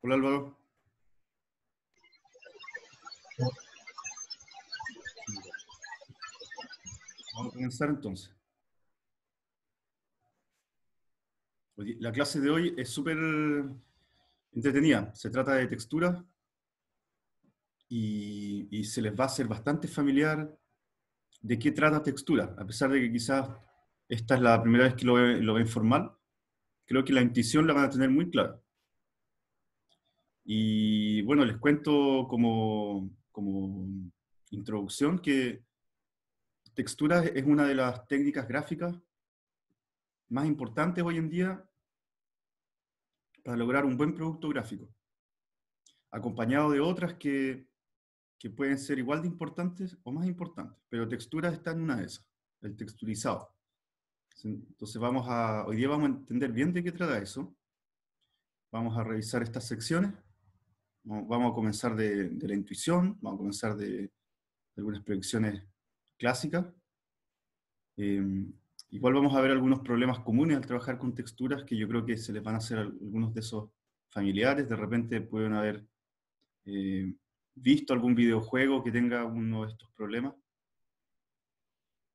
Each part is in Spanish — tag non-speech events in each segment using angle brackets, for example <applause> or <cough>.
Hola Álvaro. Vamos a comenzar entonces. la clase de hoy es súper entretenida. Se trata de textura y, se les va a hacer bastante familiar de qué trata textura, a pesar de que quizás esta es la primera vez que lo ve, lo formal. Creo que la intuición la van a tener muy clara. Y bueno, les cuento como, como introducción que texturas es una de las técnicas gráficas más importantes hoy en día para lograr un buen producto gráfico, acompañado de otras que, que pueden ser igual de importantes o más importantes, pero texturas está en una de esas, el texturizado. Entonces vamos a, hoy día vamos a entender bien de qué trata eso. Vamos a revisar estas secciones Vamos a comenzar de, la intuición, vamos a comenzar de, algunas proyecciones clásicas. Eh, igual vamos a ver algunos problemas comunes al trabajar con texturas que yo creo que se les van a hacer algunos de esos familiares. De repente pueden haber eh, visto algún videojuego que tenga uno de estos problemas.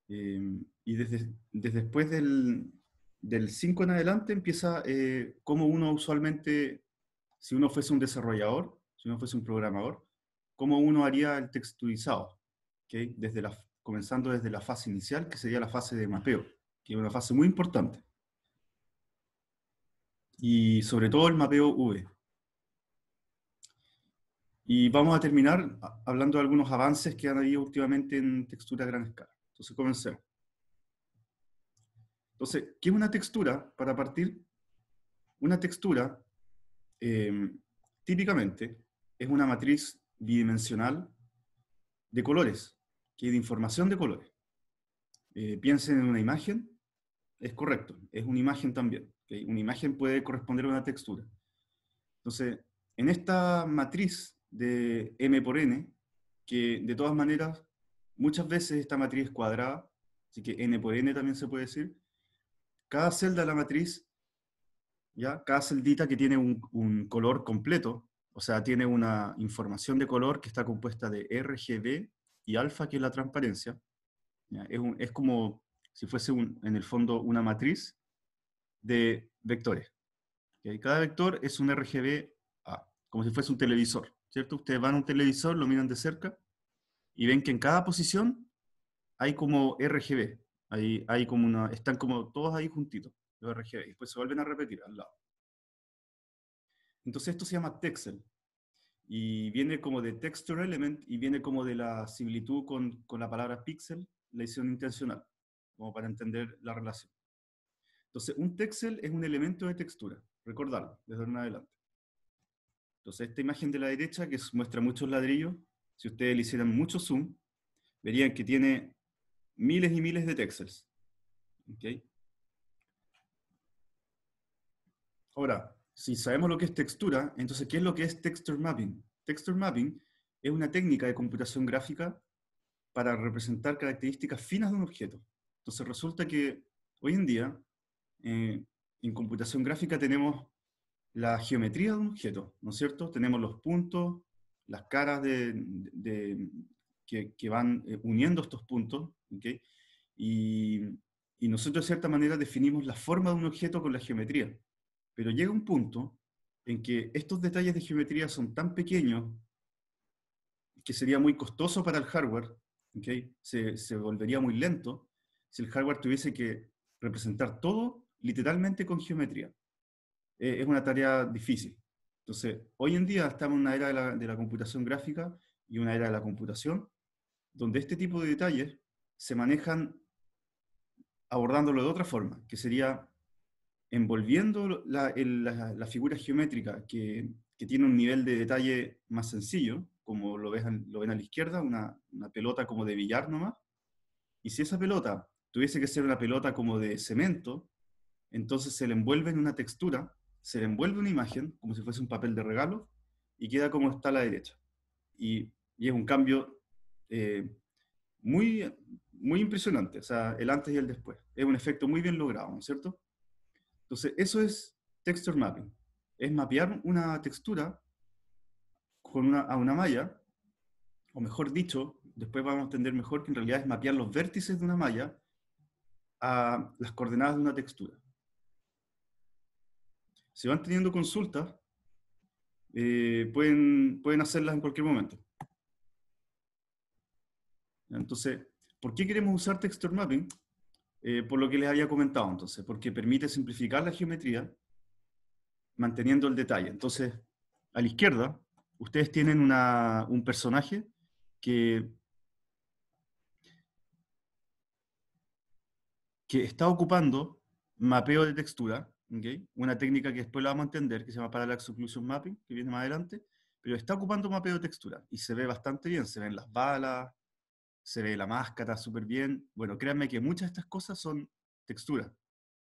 Eh, y desde, después del, 5 en adelante empieza como uno usualmente, si uno fuese un desarrollador, si uno fuese un programador, cómo uno haría el texturizado, comenzando desde la fase inicial, que sería la fase de mapeo, que es una fase muy importante. Y sobre todo el mapeo V. Y vamos a terminar hablando de algunos avances que han habido últimamente en textura a gran escala. Entonces, comencemos. Entonces, ¿qué es una textura? Para partir, una textura, eh, típicamente, es una matriz bidimensional de colores, que de información de colores. Eh, piensen en una imagen, es correcto, es una imagen también. Una imagen puede corresponder a una textura. Entonces, en esta matriz de m por n, que de todas maneras, muchas veces esta matriz es cuadrada, así que n por n también se puede decir, cada celda de la matriz, ¿ya? cada celdita que tiene un color completo, o sea, tiene una información de color que está compuesta de RGB y alfa, que es la transparencia. Es, es como si fuese un, en el fondo una matriz de vectores. Cada vector es un RGB A, como si fuese un televisor. ¿Cierto? Ustedes van a un televisor, lo miran de cerca y ven que en cada posición hay como RGB. Hay, hay como una, están como todos ahí juntitos, los RGB. Y después se vuelven a repetir al lado. Entonces esto se llama Texel y viene como de Texture Element y viene como de la similitud con, la palabra pixel, la edición intencional, como para entender la relación. Entonces un Texel es un elemento de textura, recordarlo desde en adelante. Entonces esta imagen de la derecha que muestra muchos ladrillos, si ustedes le hicieran mucho zoom, verían que tiene miles y miles de texels. ¿Okay? Ahora, si sabemos lo que es textura, entonces, ¿qué es lo que es texture mapping? Texture mapping es una técnica de computación gráfica para representar características finas de un objeto. Entonces resulta que hoy en día, eh, en computación gráfica tenemos la geometría de un objeto, ¿no es cierto? Tenemos los puntos, las caras de, que, van eh, uniendo estos puntos, ¿ok? y nosotros de cierta manera definimos la forma de un objeto con la geometría. Pero llega un punto en que estos detalles de geometría son tan pequeños que sería muy costoso para el hardware, ¿okay? se, volvería muy lento si el hardware tuviese que representar todo literalmente con geometría. Eh, es una tarea difícil. Entonces, hoy en día estamos en una era de la, computación gráfica y una era de la computación, donde este tipo de detalles se manejan abordándolo de otra forma, que sería envolviendo la, figura geométrica que, tiene un nivel de detalle más sencillo, como lo, ves, lo ven a la izquierda, una, pelota como de billar nomás, y si esa pelota tuviese que ser una pelota como de cemento, entonces se le envuelve en una textura, se le envuelve una imagen, como si fuese un papel de regalo, y queda como está a la derecha. Y, y es un cambio eh, muy, muy impresionante, o sea, el antes y el después. Es un efecto muy bien logrado, ¿no es cierto? Entonces, eso es texture mapping. Es mapear una textura a una malla, o mejor dicho, después vamos a entender mejor que en realidad es mapear los vértices de una malla a las coordenadas de una textura. Si van teniendo consultas, eh, pueden, pueden hacerlas en cualquier momento. Entonces, ¿por qué queremos usar texture mapping? Eh, por lo que les había comentado entonces, porque permite simplificar la geometría manteniendo el detalle. Entonces, a la izquierda, ustedes tienen un personaje que, que está ocupando mapeo de textura, una técnica que después la vamos a entender, que se llama Parallax Occlusion Mapping, que viene más adelante, pero está ocupando mapeo de textura y se ve bastante bien, se ven las balas, se ve la máscara súper bien. Bueno, créanme que muchas de estas cosas son textura.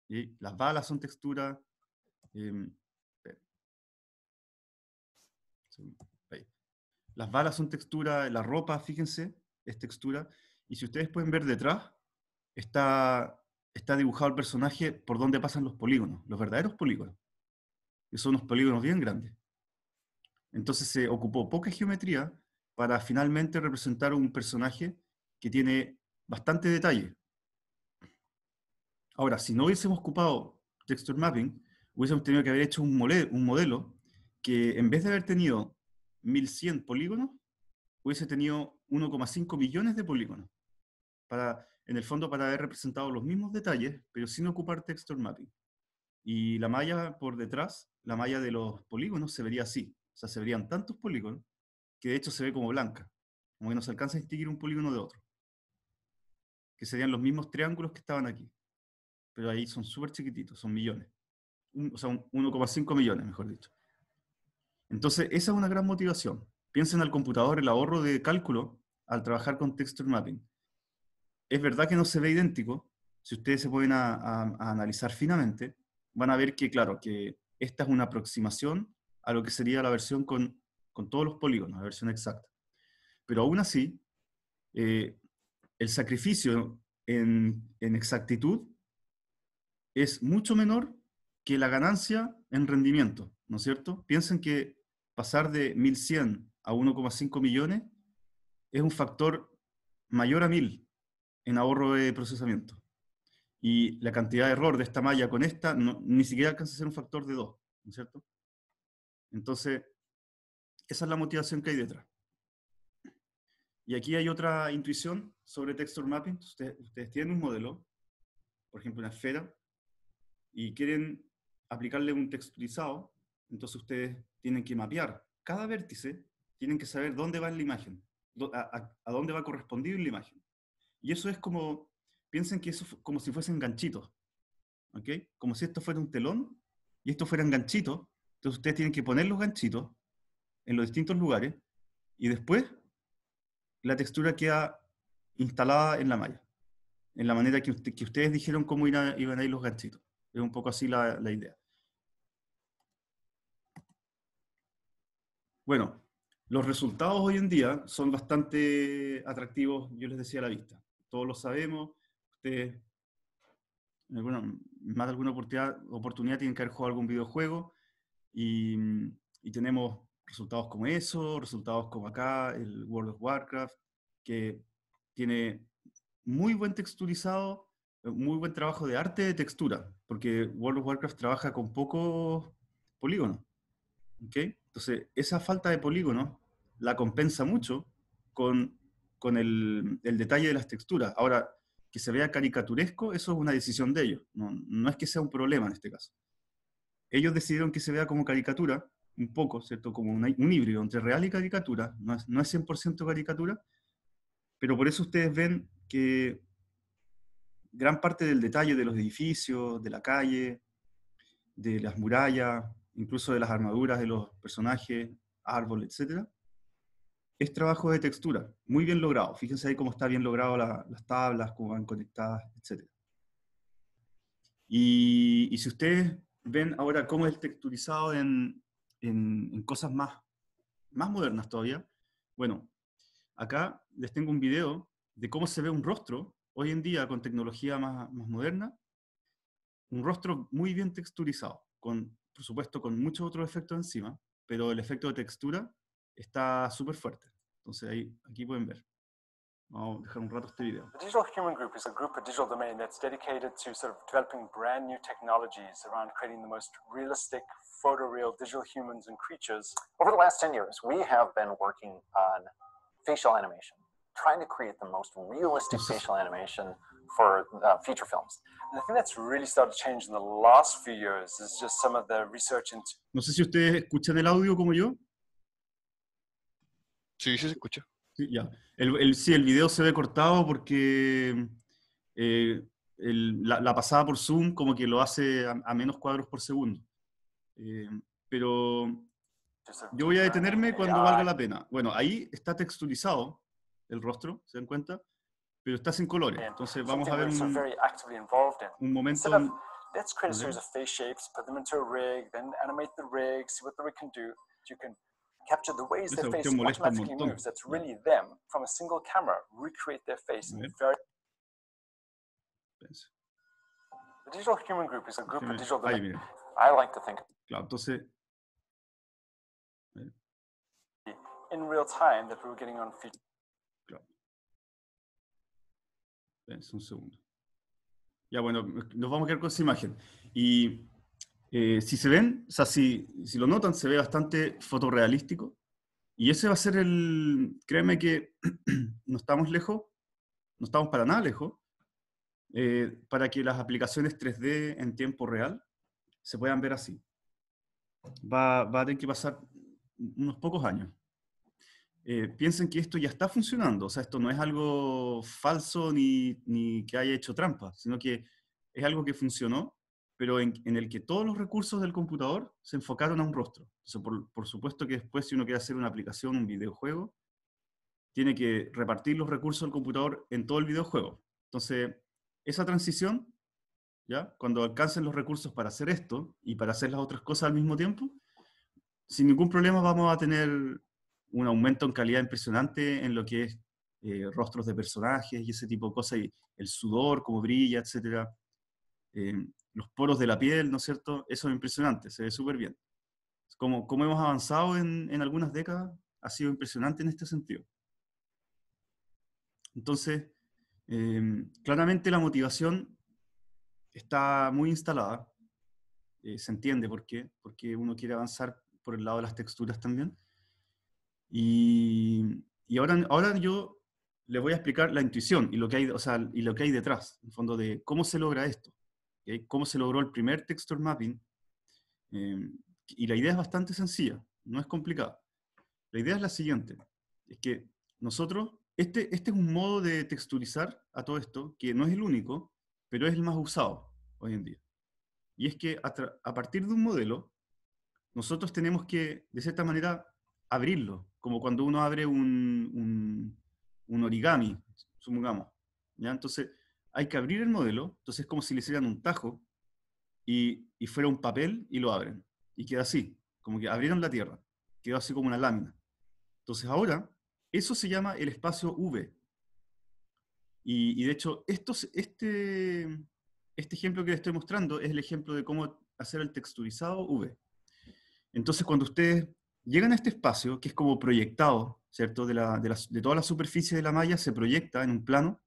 y Las balas son textura. Em, eh, las balas son textura, la ropa, fíjense, es textura. Y si ustedes pueden ver detrás, está, está dibujado el personaje por donde pasan los polígonos, los verdaderos polígonos. Que son unos polígonos bien grandes. Entonces se ocupó poca geometría para finalmente representar un personaje que tiene bastante detalle. Ahora, si no hubiésemos ocupado texture mapping, hubiésemos tenido que haber hecho un, un modelo que en vez de haber tenido 1100 polígonos, hubiese tenido 1,5 millones de polígonos. Para, en el fondo, para haber representado los mismos detalles, pero sin ocupar texture mapping. Y la malla por detrás, la malla de los polígonos, se vería así. O sea, se verían tantos polígonos que de hecho se ve como blanca. Como que no se alcanza a distinguir un polígono de otro que serían los mismos triángulos que estaban aquí. Pero ahí son súper chiquititos, son millones. o sea, 1,5 millones, mejor dicho. Entonces, esa es una gran motivación. Piensen al computador el ahorro de cálculo al trabajar con texture mapping. Es verdad que no se ve idéntico. Si ustedes se pueden analizar finamente, van a ver que, claro, que esta es una aproximación a lo que sería la versión con, todos los polígonos, la versión exacta. Pero aún así, eh, el sacrificio en, exactitud es mucho menor que la ganancia en rendimiento, ¿no es cierto? Piensen que pasar de 1.100 a 1,5 millones es un factor mayor a 1.000 en ahorro de procesamiento. Y la cantidad de error de esta malla con esta ni siquiera alcanza a ser un factor de 2, ¿no es cierto? Entonces, esa es la motivación que hay detrás. Y aquí hay otra intuición sobre texture mapping. Ustedes, tienen un modelo, por ejemplo, una esfera, y quieren aplicarle un texturizado, entonces ustedes tienen que mapear cada vértice, tienen que saber dónde va la imagen, a, dónde va correspondido la imagen. Y eso es como, piensen que eso como si fuesen ganchitos, ¿ok? Como si esto fuera un telón y esto fuera fueran ganchitos, entonces ustedes tienen que poner los ganchitos en los distintos lugares y después la textura queda instalada en la malla, en la manera que, ustedes dijeron cómo iban a ir los ganchitos. Es un poco así la, idea. Bueno, los resultados hoy en día son bastante atractivos, yo les decía a la vista. Todos lo sabemos, ustedes bueno más de alguna oportunidad, oportunidad tienen que haber jugado algún videojuego y, y tenemos resultados como eso, resultados como acá, el World of Warcraft, que tiene muy buen texturizado, eh, muy buen trabajo de arte de textura, porque World of Warcraft trabaja con poco polígono. ¿okay? Entonces, esa falta de polígono la compensa mucho con, con el, el, detalle de las texturas. Ahora, que se vea caricaturesco, eso es una decisión de ellos. No, no es que sea un problema en este caso. Ellos decidieron que se vea como caricatura, un poco, ¿cierto? Como un, híbrido entre real y caricatura, no es, 100% caricatura, pero por eso ustedes ven que gran parte del detalle de los edificios, de la calle, de las murallas, incluso de las armaduras de los personajes, árboles, etc., es trabajo de textura, muy bien logrado. Fíjense ahí cómo está bien logrado las tablas, cómo van conectadas, etc. Y, y, si ustedes ven ahora cómo es texturizado en, en, cosas más, más modernas todavía. Bueno, acá les tengo un video de cómo se ve un rostro hoy en día con tecnología más, moderna, un rostro muy bien texturizado, con, por supuesto con muchos otros efectos encima, pero el efecto de textura está súper fuerte. Entonces ahí, aquí pueden ver. Vamos a dejar un rato este video. The Digital Human Group is a group, a digital domain that's dedicated to sort of developing brand new technologies around creating the most realistic, photoreal digital humans and creatures. Over the last 10 years, we have been working on facial animation, trying to create the most realistic facial animation for uh, feature films. And I think that's really started to change in the last few years is just some of the research into... No sé si ustedes escuchan el audio como yo. Sí, sí se escucha. Sí, ya. El, el video se ve cortado porque eh, la, pasada por Zoom como que lo hace a, menos cuadros por segundo. Eh, pero yo voy a detenerme cuando valga la pena. Bueno, ahí está texturizado el rostro, ¿se dan cuenta? Pero está sin colores. Entonces vamos a ver un, momento... En, of face shapes, a rig, capture the ways their face automatically moves, that's really them, from a single camera, recreate their face in very... The Digital Human Group is a group of digital... I like to think... Claro, entonces... In real time that we were getting on feet. Claro. un segundo. Ya, bueno, nos vamos a quedar con esa imagen. Y... Eh, si se ven, o sea, si, si, lo notan, se ve bastante fotorrealístico. Y ese va a ser el, créeme que <clears throat> no estamos lejos, no estamos para nada lejos, eh, para que las aplicaciones 3D en tiempo real se puedan ver así. Va, va a tener que pasar unos pocos años. Eh, piensen que esto ya está funcionando, o sea, esto no es algo falso ni, ni que haya hecho trampa, sino que es algo que funcionó pero en, el que todos los recursos del computador se enfocaron a un rostro. por, supuesto que después si uno quiere hacer una aplicación, un videojuego, tiene que repartir los recursos del computador en todo el videojuego. Entonces, esa transición, ¿ya? cuando alcancen los recursos para hacer esto y para hacer las otras cosas al mismo tiempo, sin ningún problema vamos a tener un aumento en calidad impresionante en lo que es eh, rostros de personajes y ese tipo de cosas, y el sudor, cómo brilla, etc los poros de la piel, ¿no es cierto? Eso es impresionante, se ve súper bien. Como, como hemos avanzado en, en algunas décadas, ha sido impresionante en este sentido. Entonces, em, claramente la motivación está muy instalada, eh, se entiende por qué, porque uno quiere avanzar por el lado de las texturas también. Y, y ahora, ahora yo les voy a explicar la intuición y lo que hay, o sea, y lo que hay detrás, en fondo de cómo se logra esto. Eh, cómo se logró el primer texture mapping. Em, y la idea es bastante sencilla, no es complicada. La idea es la siguiente, es que nosotros, este, este es un modo de texturizar a todo esto, que no es el único, pero es el más usado hoy en día. Y es que a, partir de un modelo, nosotros tenemos que, de cierta manera, abrirlo, como cuando uno abre un, un, origami, supongamos. ¿ya? Entonces, hay que abrir el modelo, entonces es como si le hicieran un tajo y, fuera un papel y lo abren. Y queda así, como que abrieron la Tierra, quedó así como una lámina. Entonces ahora, eso se llama el espacio V. Y, de hecho, este, este, ejemplo que les estoy mostrando es el ejemplo de cómo hacer el texturizado V. Entonces, cuando ustedes llegan a este espacio, que es como proyectado, ¿cierto? de, de, toda la superficie de la malla se proyecta en un plano,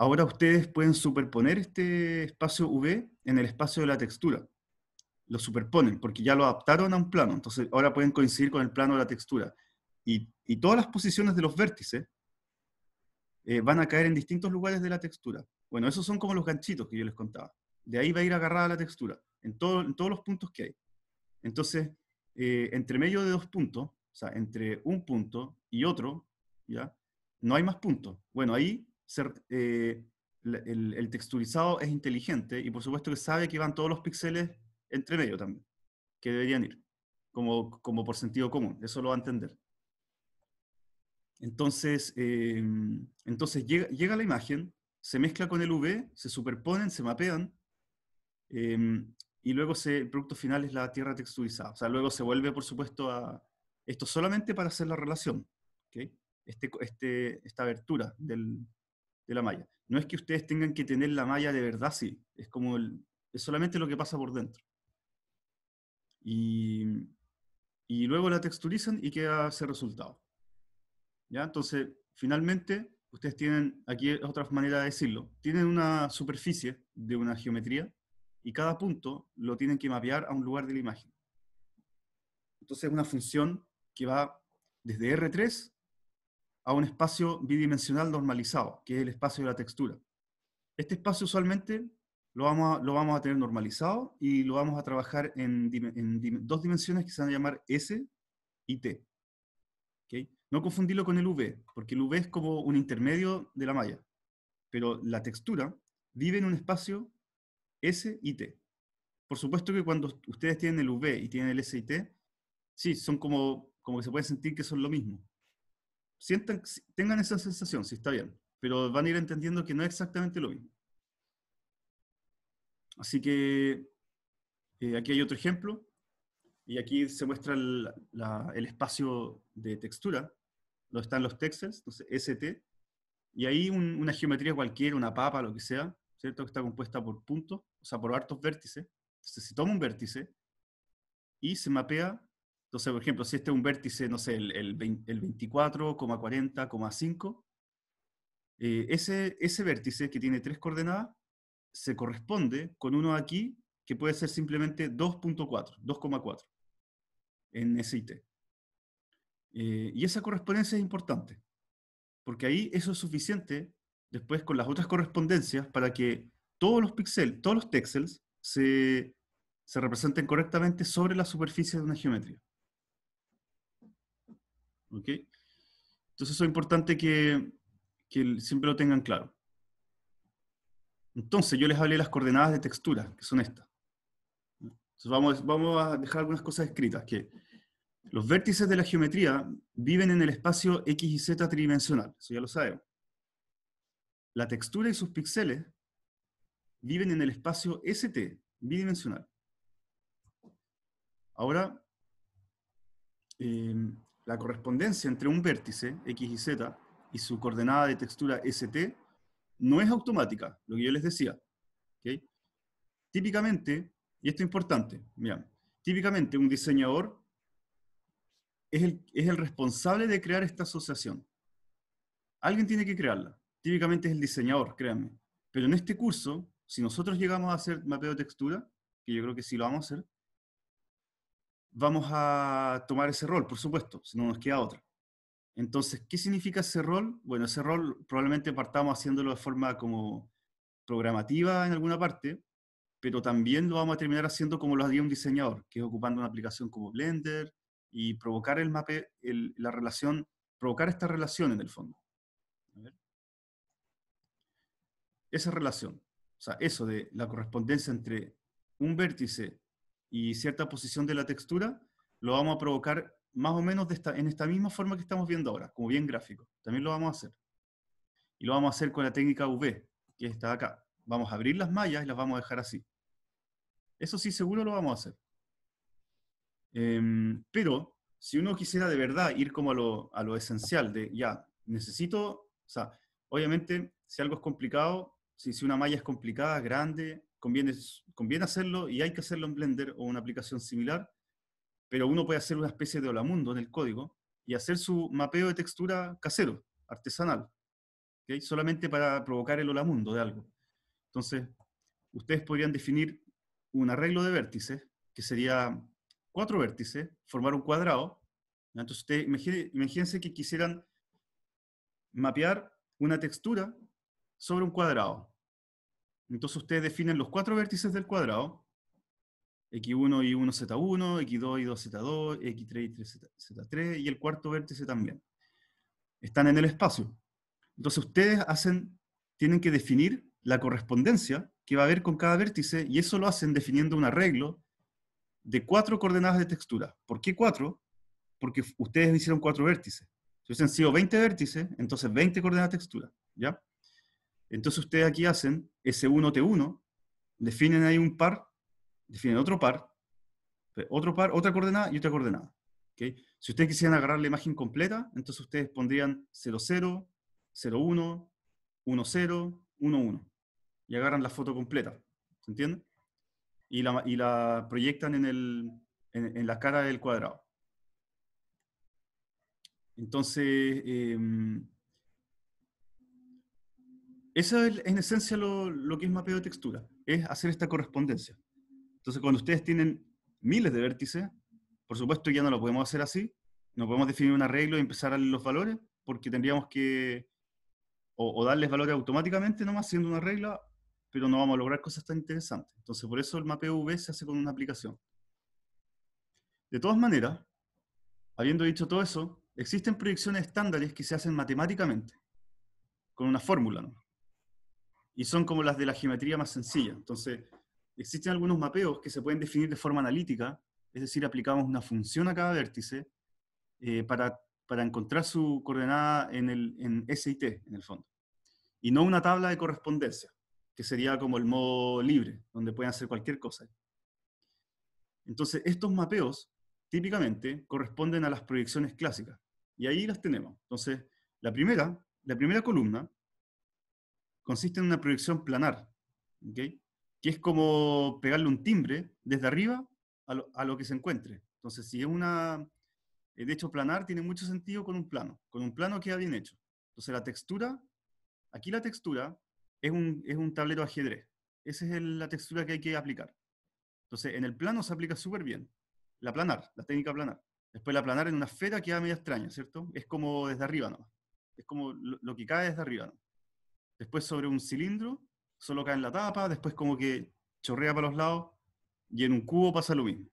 Ahora ustedes pueden superponer este espacio V en el espacio de la textura. Lo superponen porque ya lo adaptaron a un plano. Entonces ahora pueden coincidir con el plano de la textura. Y, todas las posiciones de los vértices eh, van a caer en distintos lugares de la textura. Bueno, esos son como los ganchitos que yo les contaba. De ahí va a ir agarrada la textura, en, todos los puntos que hay. Entonces, eh, entre medio de dos puntos, o sea, entre un punto y otro, ¿ya? No hay más puntos. Bueno, ahí ser, eh, el, texturizado es inteligente y por supuesto que sabe que van todos los píxeles entre medio también, que deberían ir, como, como por sentido común, eso lo va a entender. Entonces, eh, entonces llega, la imagen, se mezcla con el V se superponen, se mapean, eh, y luego el producto final es la tierra texturizada. O sea, luego se vuelve, por supuesto, a esto solamente para hacer la relación, ¿okay? este, este, esta abertura del, de la malla. No es que ustedes tengan que tener la malla de verdad, sí. Es como solamente lo que pasa por dentro. Y, luego la texturizan y queda ese resultado. ¿Ya? Entonces, finalmente, ustedes tienen, aquí es otra manera de decirlo, tienen una superficie de una geometría y cada punto lo tienen que mapear a un lugar de la imagen. Entonces, es una función que va desde R3 a un espacio bidimensional normalizado, que es el espacio de la textura. Este espacio usualmente lo vamos a, lo vamos a tener normalizado y lo vamos a trabajar en, dos dimensiones que se van a llamar S y T. No confundirlo con el V, porque el V es como un intermedio de la malla, pero la textura vive en un espacio S y T. Por supuesto que cuando ustedes tienen el V y tienen el S y T, sí, son como, como que se puede sentir que son lo mismo, sientan, tengan esa sensación, si está bien, pero van a ir entendiendo que no es exactamente lo mismo. Así que eh, aquí hay otro ejemplo, y aquí se muestra el, espacio de textura, donde están los texels, entonces ST, y ahí una geometría cualquiera, una papa, lo que sea, ¿cierto? Que está compuesta por puntos, o sea, por hartos vértices. Entonces, si toma un vértice y se mapea entonces, por ejemplo, si este es un vértice, no sé, el, el, 24,40,5, eh, ese, ese vértice que tiene tres coordenadas se corresponde con uno aquí que puede ser simplemente 2.4, 2,4 en SIT. Eh, y esa correspondencia es importante, porque ahí eso es suficiente después con las otras correspondencias para que todos los píxeles, todos los texels se representen correctamente sobre la superficie de una geometría. ¿ok? Entonces eso es importante que, que siempre lo tengan claro. Entonces yo les hablé de las coordenadas de textura, que son estas. vamos, vamos a dejar algunas cosas escritas, que los vértices de la geometría viven en el espacio X y Z tridimensional, eso ya lo sabemos. La textura y sus píxeles viven en el espacio ST, bidimensional. Ahora, eh, la correspondencia entre un vértice X y Z y su coordenada de textura ST no es automática, lo que yo les decía. Típicamente, y esto es importante, típicamente un diseñador es el, es el responsable de crear esta asociación. Alguien tiene que crearla. Típicamente es el diseñador, créanme. Pero en este curso, si nosotros llegamos a hacer mapeo de textura, que yo creo que sí lo vamos a hacer, vamos a tomar ese rol, por supuesto, si no nos queda otro. Entonces, ¿qué significa ese rol? Bueno, ese rol probablemente partamos haciéndolo de forma como programativa en alguna parte, pero también lo vamos a terminar haciendo como lo haría un diseñador, que es ocupando una aplicación como Blender y provocar el mape, la relación, provocar esta relación en el fondo. Esa relación, o sea, eso de la correspondencia entre un vértice y cierta posición de la textura, lo vamos a provocar más o menos de esta, en esta misma forma que estamos viendo ahora, como bien gráfico. También lo vamos a hacer. Y lo vamos a hacer con la técnica UV, que está acá. Vamos a abrir las mallas y las vamos a dejar así. Eso sí, seguro lo vamos a hacer. Em, pero si uno quisiera de verdad ir como a lo, a lo esencial, de ya, necesito, o sea, obviamente si algo es complicado, si, si una malla es complicada, grande, conviene, hacerlo y hay que hacerlo en Blender o una aplicación similar, pero uno puede hacer una especie de hola mundo en el código y hacer su mapeo de textura casero, artesanal, solamente para provocar el mundo de algo. Entonces, ustedes podrían definir un arreglo de vértices, que sería cuatro vértices, formar un cuadrado. Entonces, ustedes, imagínense que quisieran mapear una textura sobre un cuadrado. Entonces ustedes definen los cuatro vértices del cuadrado, x1, y1, z1, x2, y2, z2, x3, y 3, z3, y el cuarto vértice también. Están en el espacio. Entonces ustedes hacen, tienen que definir la correspondencia que va a haber con cada vértice, y eso lo hacen definiendo un arreglo de cuatro coordenadas de textura. ¿Por qué cuatro? Porque ustedes hicieron cuatro vértices. Si hubiesen sido 20 vértices, entonces 20 coordenadas de textura. ¿Ya? Entonces ustedes aquí hacen S1T1, definen ahí un par, definen otro par, otro par, otra coordenada y otra coordenada. ¿okay? Si ustedes quisieran agarrar la imagen completa, entonces ustedes pondrían 00, 01, 10, 11. Y agarran la foto completa. ¿Se entiende? Y la, proyectan en, la cara del cuadrado. Entonces, em, eso es en esencia lo, que es mapeo de textura, es hacer esta correspondencia. Entonces, cuando ustedes tienen miles de vértices, por supuesto ya no lo podemos hacer así, no podemos definir un arreglo y empezar a darle los valores, porque tendríamos que o, darles valores automáticamente nomás haciendo una regla, pero no vamos a lograr cosas tan interesantes. Entonces, por eso el mapeo V se hace con una aplicación. De todas maneras, habiendo dicho todo eso, existen proyecciones estándares que se hacen matemáticamente, con una fórmula, ¿no? y son como las de la geometría más sencilla. Entonces, existen algunos mapeos que se pueden definir de forma analítica, es decir, aplicamos una función a cada vértice eh, para, encontrar su coordenada en, el, en S y T, en el fondo. Y no una tabla de correspondencia, que sería como el modo libre, donde pueden hacer cualquier cosa. Entonces, estos mapeos típicamente corresponden a las proyecciones clásicas. Y ahí las tenemos. Entonces, la primera, la primera columna consiste en una proyección planar, que es como pegarle un timbre desde arriba a lo, que se encuentre. Entonces, si es una... Eh, de hecho, planar tiene mucho sentido con un plano. Con un plano queda bien hecho. Entonces, la textura, aquí la textura es un, es un tablero ajedrez. Esa es la textura que hay que aplicar. Entonces, en el plano se aplica súper bien. La planar, la técnica planar. Después la planar en una esfera queda medio extraña, ¿cierto? Es como desde arriba no. Es como lo, que cae desde arriba no después sobre un cilindro, solo cae en la tapa, después como que chorrea para los lados y en un cubo pasa lo mismo.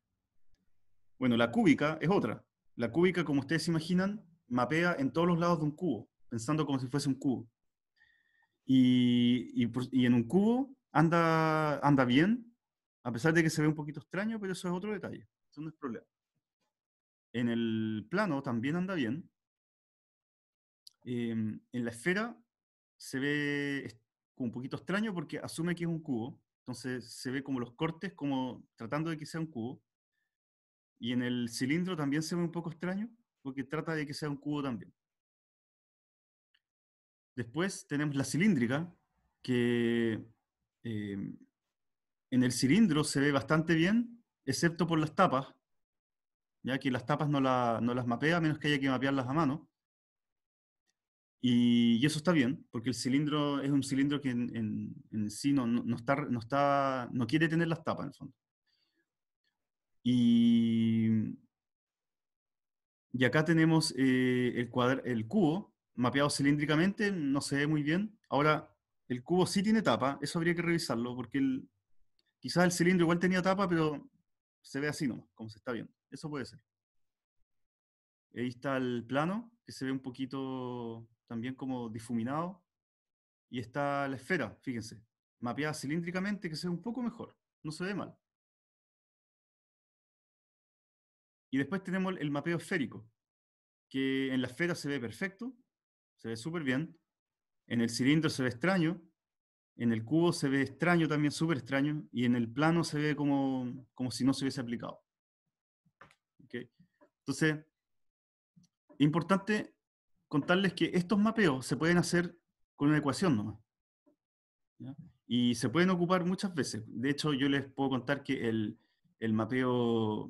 Bueno, la cúbica es otra. La cúbica, como ustedes imaginan, mapea en todos los lados de un cubo, pensando como si fuese un cubo. Y, en un cubo anda, anda bien, a pesar de que se ve un poquito extraño, pero eso es otro detalle, eso no es problema. En el plano también anda bien. Em, en la esfera se ve un poquito extraño porque asume que es un cubo, entonces se ve como los cortes, como tratando de que sea un cubo. Y en el cilindro también se ve un poco extraño porque trata de que sea un cubo también. Después tenemos la cilíndrica, que em, en el cilindro se ve bastante bien, excepto por las tapas, ya que las tapas no, no las mapea, menos que haya que mapearlas a mano. Y, eso está bien, porque el cilindro es un cilindro que en, sí no, está, no, está, no quiere tener las tapas en el fondo. Y, acá tenemos eh, el, el cubo mapeado cilíndricamente, no se ve muy bien. Ahora, el cubo sí tiene tapa, eso habría que revisarlo, porque el, quizás el cilindro igual tenía tapa, pero se ve así nomás, como se está viendo. Eso puede ser. Ahí está el plano, que se ve un poquito también como difuminado, y está la esfera, fíjense, mapeada cilíndricamente, que se ve un poco mejor, no se ve mal. Y después tenemos el mapeo esférico, que en la esfera se ve perfecto, se ve súper bien, en el cilindro se ve extraño, en el cubo se ve extraño también, súper extraño, y en el plano se ve como, si no se hubiese aplicado. ¿Okay? Entonces, importante contarles que estos mapeos se pueden hacer con una ecuación nomás. Y se pueden ocupar muchas veces. De hecho, yo les puedo contar que el, el mapeo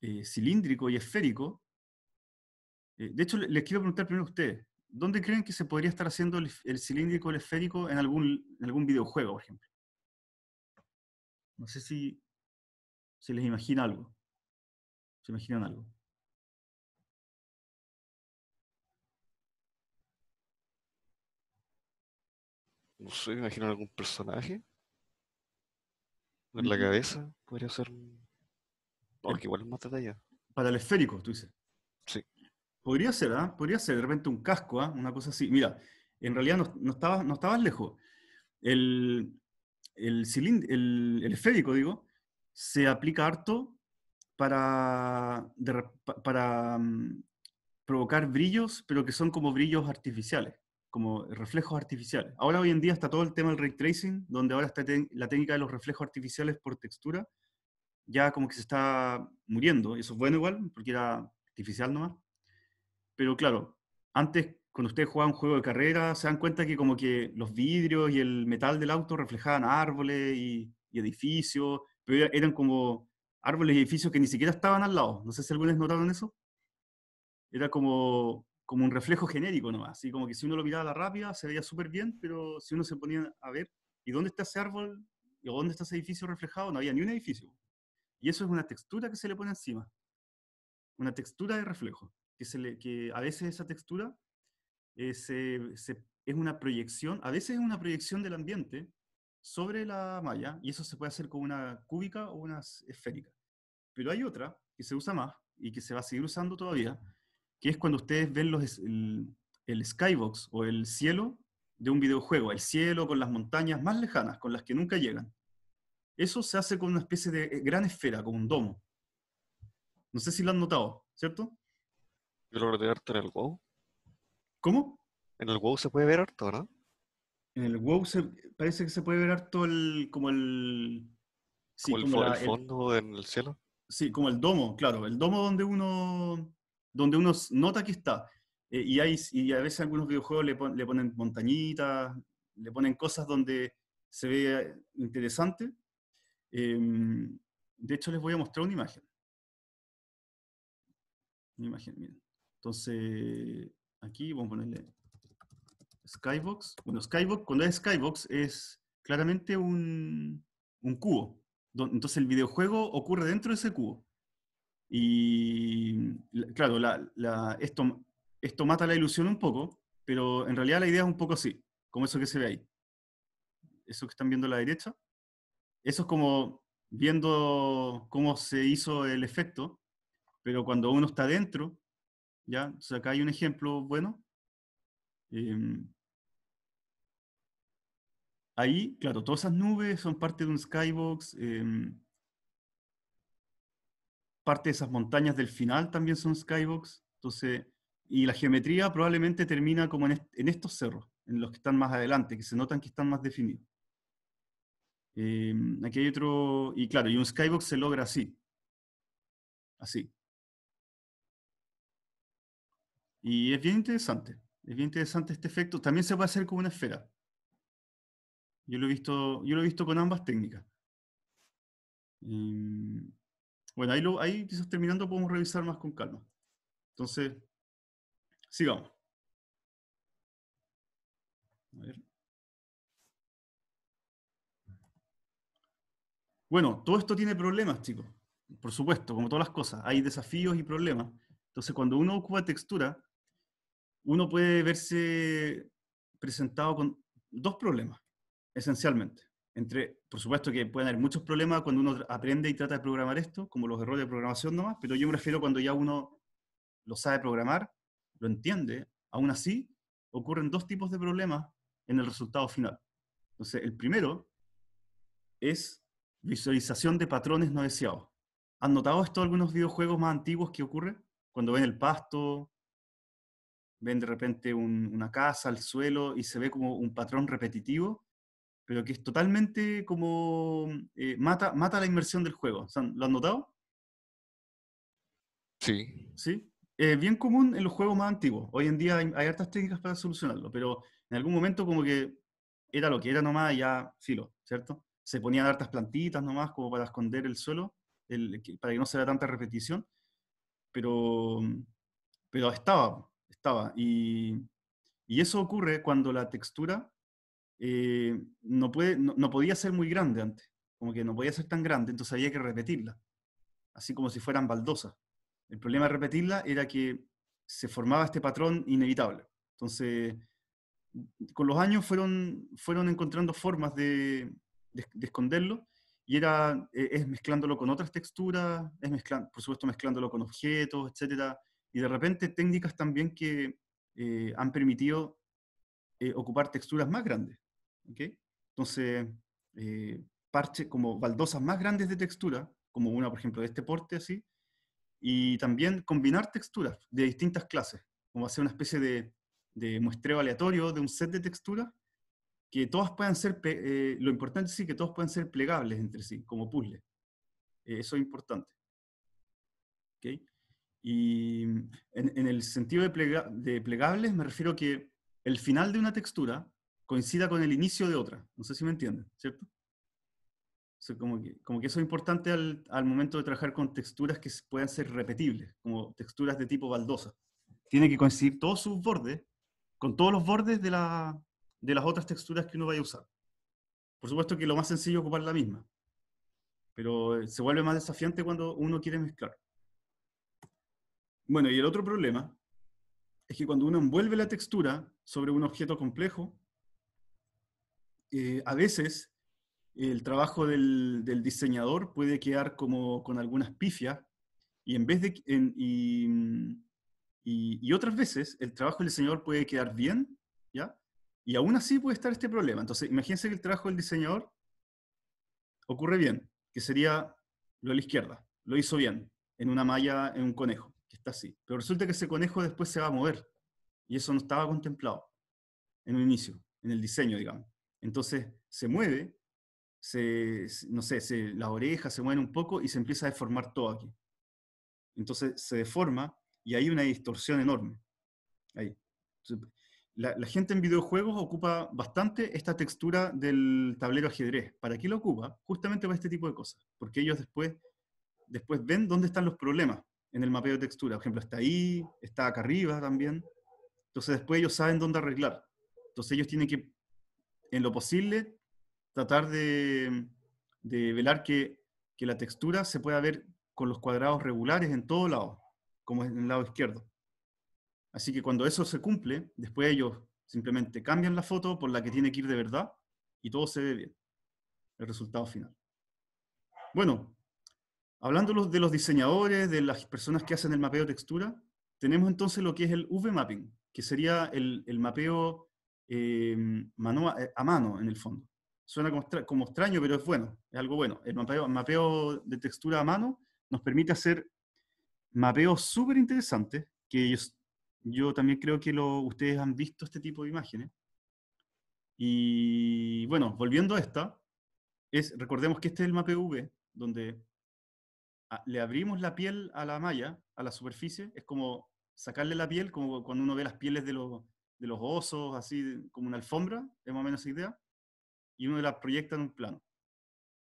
eh, cilíndrico y esférico, eh, de hecho les quiero preguntar primero a ustedes, ¿dónde creen que se podría estar haciendo el, cilíndrico o el esférico en algún, algún videojuego, por ejemplo? No sé si se si les imagina algo. ¿Se imaginan algo? No sé, imagino algún personaje. En la cabeza podría ser. Porque igual es más detallado. Para el esférico, tú dices. Sí. Podría ser, ¿ah? Podría ser de repente un casco, ¿ah? Una cosa así. Mira, en realidad no, no estabas, no estabas lejos. El, el, el, esférico, digo, se aplica harto para, para mm, provocar brillos, pero que son como brillos artificiales como reflejos artificiales. Ahora hoy en día está todo el tema del ray tracing, donde ahora está la técnica de los reflejos artificiales por textura, ya como que se está muriendo. Eso es bueno igual, porque era artificial nomás. Pero claro, antes cuando ustedes jugaban un juego de carrera, se dan cuenta que como que los vidrios y el metal del auto reflejaban árboles y, y edificios, pero eran como árboles y edificios que ni siquiera estaban al lado. No sé si algunos notaron eso. Era como como un reflejo genérico nomás, así como que si uno lo miraba a la rápida se veía súper bien, pero si uno se ponía a ver, ¿y dónde está ese árbol? ¿Y dónde está ese edificio reflejado? No había ni un edificio. Y eso es una textura que se le pone encima, una textura de reflejo, que, le, que a veces esa textura eh, es una proyección, a veces es una proyección del ambiente sobre la malla, y eso se puede hacer con una cúbica o una esférica. Pero hay otra que se usa más y que se va a seguir usando todavía, que es cuando ustedes ven los, el, skybox o el cielo de un videojuego, el cielo con las montañas más lejanas, con las que nunca llegan. Eso se hace con una especie de eh, gran esfera, con un domo. No sé si lo han notado, ¿cierto? Yo lo en el WoW. ¿Cómo? En el WoW se puede ver harto, ¿verdad? En el WoW se, parece que se puede ver harto el, como el... Sí, como, el fondo en el cielo. Sí, como el domo, claro. El domo donde uno donde uno nota que está. Eh, y, hay, y a veces algunos videojuegos le, ponen montañitas, le ponen cosas donde se ve eh, interesante. Em, de hecho, les voy a mostrar una imagen. Una imagen, miren. Entonces, aquí vamos a ponerle Skybox. Bueno, Skybox, cuando es Skybox, es claramente un, un cubo. Entonces el videojuego ocurre dentro de ese cubo. Y claro, la, esto, esto mata la ilusión un poco, pero en realidad la idea es un poco así, como eso que se ve ahí. Eso que están viendo a la derecha. Eso es como viendo cómo se hizo el efecto, pero cuando uno está dentro, ¿ya? sea acá hay un ejemplo bueno. Em, ahí, claro, todas esas nubes son parte de un skybox. Em, parte de esas montañas del final también son skybox. Entonces, y la geometría probablemente termina como en, estos cerros, en los que están más adelante, que se notan que están más definidos. Em, aquí hay otro, y claro, y un skybox se logra así. Así. Y es bien interesante. Es bien interesante este efecto. También se puede hacer como una esfera. Yo lo he visto, yo lo he visto con ambas técnicas. Em, bueno, ahí, lo, ahí terminando podemos revisar más con calma. Entonces, sigamos. Bueno, todo esto tiene problemas, chicos. Por supuesto, como todas las cosas, hay desafíos y problemas. Entonces, cuando uno ocupa textura, uno puede verse presentado con dos problemas, esencialmente entre, por supuesto que pueden haber muchos problemas cuando uno aprende y trata de programar esto, como los errores de programación nomás, pero yo me refiero cuando ya uno lo sabe programar, lo entiende, aún así ocurren dos tipos de problemas en el resultado final. Entonces, el primero es visualización de patrones no deseados. ¿Han notado esto algunos videojuegos más antiguos que ocurre? Cuando ven el pasto, ven de repente una casa, el suelo, y se ve como un patrón repetitivo pero que es totalmente como mm, eh, mata, mata la inmersión del juego. ¿Lo han notado? Sí. Sí. Eh, bien común en los juegos más antiguos. Hoy en día hay, hartas técnicas para solucionarlo, pero en algún momento como que era lo que era nomás y ya filo, ¿cierto? Se ponían hartas plantitas nomás como para esconder el suelo, para que no se vea tanta repetición, pero, mm, pero estaba, estaba. Y, y eso ocurre cuando la textura eh, no, podía ser muy grande antes, como que no podía ser tan grande, entonces había que repetirla, así como si fueran baldosas. El problema de repetirla era que se formaba este patrón inevitable. Entonces, con los años fueron, fueron encontrando formas de, esconderlo y era, e, es mezclándolo con otras texturas, es por supuesto mezclándolo con objetos, etcétera, y de repente técnicas también que eh, han permitido eh, ocupar texturas más grandes. Entonces, eh, parches como baldosas más grandes de textura, como una, por ejemplo, de este porte así, y también combinar texturas de distintas clases, como hacer una especie de, muestreo aleatorio de un set de texturas, que todas puedan ser, eh, lo importante sí que todas puedan ser plegables entre sí, como puzzles. Eh, eso es importante. ¿Okay? Y en, el sentido de, de plegables me refiero a que el final de una textura coincida con el inicio de otra. No sé si me entienden, ¿cierto? como, que, eso es importante al, momento de trabajar con texturas que puedan ser repetibles, como texturas de tipo baldosa. Tiene que coincidir todos sus bordes con todos los bordes de, de las otras texturas que uno vaya a usar. Por supuesto que lo más sencillo es ocupar la misma, pero eh, se vuelve más desafiante cuando uno quiere mezclar. Bueno, y el otro problema es que cuando uno envuelve la textura sobre un objeto complejo, eh, a veces el trabajo del, diseñador puede quedar como con algunas pifias y en vez de mm, otras veces el trabajo del diseñador puede quedar bien ya y aún así puede estar este problema entonces imagínense que el trabajo del diseñador ocurre bien que sería lo de la izquierda lo hizo bien en una malla en un conejo que está así pero resulta que ese conejo después se va a mover y eso no estaba contemplado en un inicio en el diseño digamos entonces se mueve, se, no sé, se, las orejas se mueve un poco y se empieza a deformar todo aquí. Entonces se deforma y hay una distorsión enorme. La, gente en videojuegos ocupa bastante esta textura del tablero ajedrez. ¿Para qué lo ocupa? Justamente para este tipo de cosas. Porque ellos después, después ven dónde están los problemas en el mapeo de textura. Por ejemplo, está ahí, está acá arriba también. Entonces después ellos saben dónde arreglar. Entonces ellos tienen que en lo posible, tratar de, de velar que, la textura se pueda ver con los cuadrados regulares en todo lado, como en el lado izquierdo. Así que cuando eso se cumple, después ellos simplemente cambian la foto por la que tiene que ir de verdad y todo se ve bien, el resultado final. Bueno, hablando de los diseñadores, de las personas que hacen el mapeo de textura, tenemos entonces lo que es el V-mapping, que sería el, el mapeo eh, mano eh, a, mano, en el fondo. Suena como, como, extraño, pero es bueno, es algo bueno. El mapeo, de textura a mano nos permite hacer mapeos súper interesantes, que yo, yo, también creo que lo, ustedes han visto este tipo de imágenes. Y bueno, volviendo a esta, es, recordemos que este es el mapeo V, donde le abrimos la piel a la malla, a la superficie, es como sacarle la piel, como cuando uno ve las pieles de los de los osos, así como una alfombra, es más o menos esa idea, y uno la proyecta en un plano.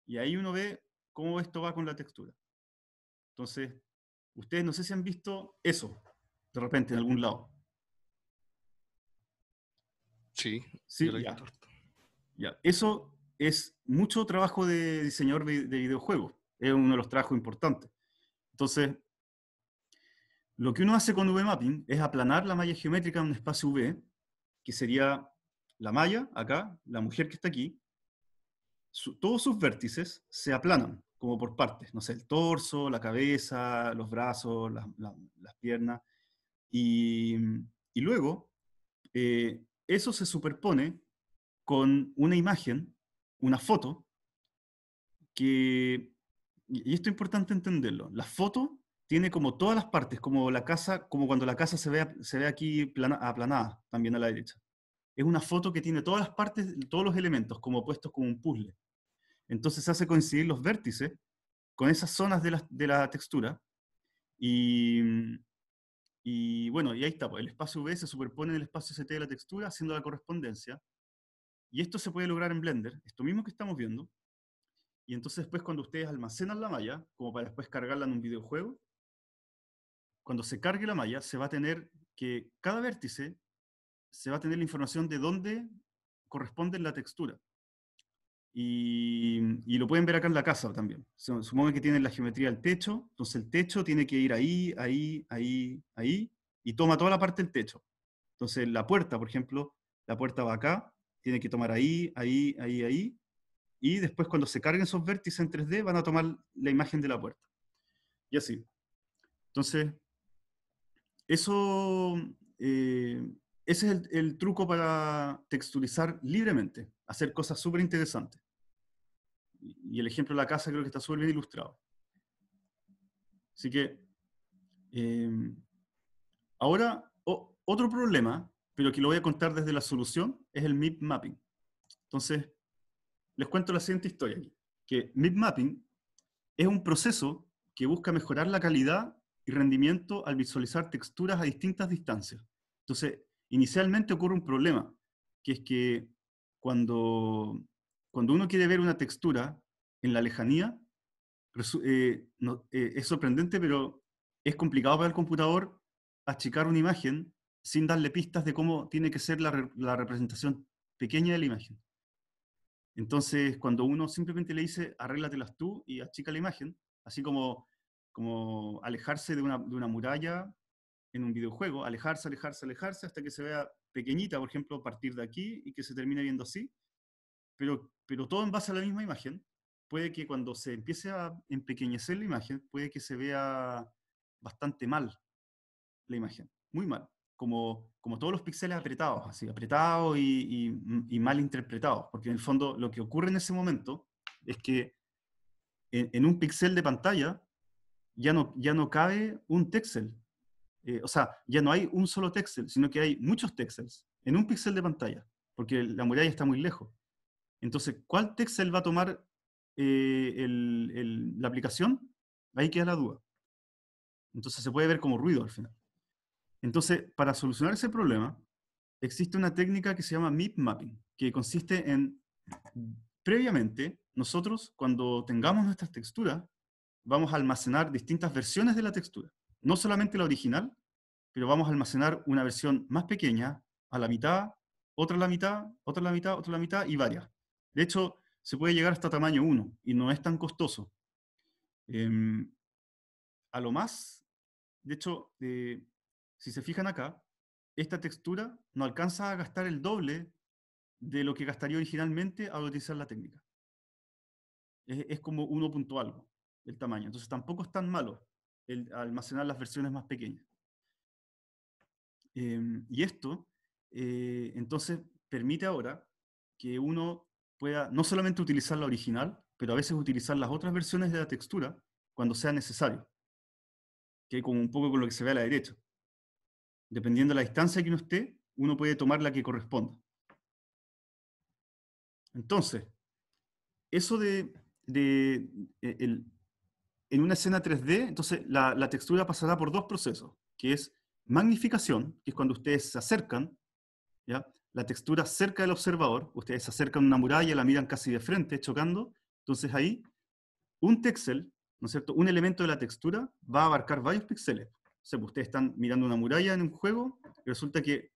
Y ahí uno ve cómo esto va con la textura. Entonces, ustedes no sé si han visto eso, de repente, en algún lado. Sí, sí ya. ya. Eso es mucho trabajo de diseñador de videojuegos. Es uno de los trabajos importantes. Entonces, lo que uno hace con V-mapping es aplanar la malla geométrica en un espacio V, que sería la malla, acá, la mujer que está aquí, todos sus vértices se aplanan, como por partes, no sé, el torso, la cabeza, los brazos, las piernas, y, luego eh, eso se superpone con una imagen, una foto, que, y esto es importante entenderlo, la foto tiene como todas las partes, como la casa, como cuando la casa se ve, se ve aquí plana, aplanada, también a la derecha. Es una foto que tiene todas las partes, todos los elementos, como puestos como un puzzle. Entonces se hace coincidir los vértices con esas zonas de la, textura. Mm, y, bueno, y ahí está, pues, el espacio V se superpone en el espacio CT de la textura, haciendo la correspondencia. Y esto se puede lograr en Blender, esto mismo que estamos viendo. Y entonces después cuando ustedes almacenan la malla, como para después cargarla en un videojuego, cuando se cargue la malla, se va a tener que cada vértice se va a tener la información de dónde corresponde la textura. Y, lo pueden ver acá en la casa también. Supongo que tienen la geometría del techo, entonces el techo tiene que ir ahí, ahí, ahí, ahí, y toma toda la parte del techo. Entonces la puerta, por ejemplo, la puerta va acá, tiene que tomar ahí, ahí, ahí, ahí, y después cuando se carguen esos vértices en 3D van a tomar la imagen de la puerta. Y así. Entonces, eso, eh, ese es el, truco para texturizar libremente, hacer cosas súper interesantes. Y el ejemplo de la casa creo que está súper bien ilustrado. Así que, eh, ahora, otro problema, pero que lo voy a contar desde la solución, es el MIP mapping. Entonces, les cuento la siguiente historia que MIP mapping es un proceso que busca mejorar la calidad y rendimiento al visualizar texturas a distintas distancias. Entonces, inicialmente ocurre un problema, que es que cuando, cuando uno quiere ver una textura en la lejanía, eh, no, eh, es sorprendente, pero es complicado para el computador achicar una imagen sin darle pistas de cómo tiene que ser la, la representación pequeña de la imagen. Entonces, cuando uno simplemente le dice, arréglatelas tú y achica la imagen, así como como alejarse de una, de una muralla en un videojuego, alejarse, alejarse, alejarse hasta que se vea pequeñita, por ejemplo, a partir de aquí y que se termine viendo así, pero, pero todo en base a la misma imagen. Puede que cuando se empiece a empequeñecer la imagen, puede que se vea bastante mal la imagen, muy mal, como, como todos los píxeles apretados, así, apretados y, y, mal interpretados, porque en el fondo lo que ocurre en ese momento es que en, en un píxel de pantalla ya no, ya no cabe un texel. Eh, o sea, ya no hay un solo texel, sino que hay muchos texels en un píxel de pantalla, porque la muralla está muy lejos. Entonces, ¿cuál texel va a tomar eh, la aplicación? Ahí queda la duda. Entonces se puede ver como ruido al final. Entonces, para solucionar ese problema, existe una técnica que se llama MIP mapping, que consiste en, previamente, nosotros cuando tengamos nuestras texturas, vamos a almacenar distintas versiones de la textura. No solamente la original, pero vamos a almacenar una versión más pequeña, a la mitad, otra a la mitad, otra a la mitad, otra a la mitad y varias. De hecho, se puede llegar hasta tamaño 1 y no es tan costoso. Em, a lo más, de hecho, eh, si se fijan acá, esta textura no alcanza a gastar el doble de lo que gastaría originalmente al utilizar la técnica. Es, es como uno punto algo el tamaño. Entonces tampoco es tan malo el almacenar las versiones más pequeñas. Em, y esto, eh, entonces, permite ahora que uno pueda no solamente utilizar la original, pero a veces utilizar las otras versiones de la textura cuando sea necesario. Que como un poco con lo que se ve a la derecha. Dependiendo de la distancia que uno esté, uno puede tomar la que corresponda. Entonces, eso de, de e, el, en una escena 3D, entonces la, textura pasará por dos procesos, que es magnificación, que es cuando ustedes se acercan, ¿ya? la textura cerca del observador, ustedes se acercan a una muralla, la miran casi de frente, chocando, entonces ahí un texel, ¿no es cierto? un elemento de la textura va a abarcar varios píxeles. O pues, ustedes están mirando una muralla en un juego, resulta que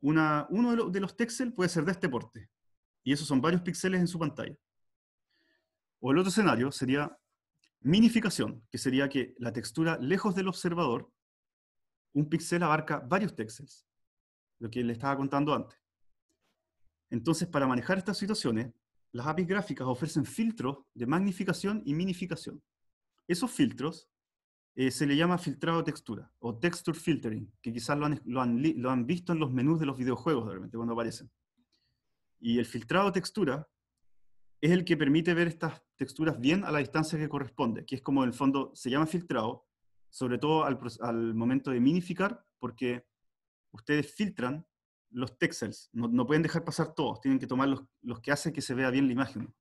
una, uno de los, texels puede ser de este porte, y esos son varios píxeles en su pantalla. O el otro escenario sería Minificación, que sería que la textura lejos del observador, un píxel abarca varios texels, lo que le estaba contando antes. Entonces, para manejar estas situaciones, las APIs gráficas ofrecen filtros de magnificación y minificación. Esos filtros eh, se le llama filtrado textura o texture filtering, que quizás lo han, visto en los menús de los videojuegos realmente, cuando aparecen. Y el filtrado textura es el que permite ver estas texturas bien a la distancia que corresponde, que es como el fondo se llama filtrado, sobre todo al, momento de minificar, porque ustedes filtran los texels, no, pueden dejar pasar todos, tienen que tomar los, que hacen que se vea bien la imagen.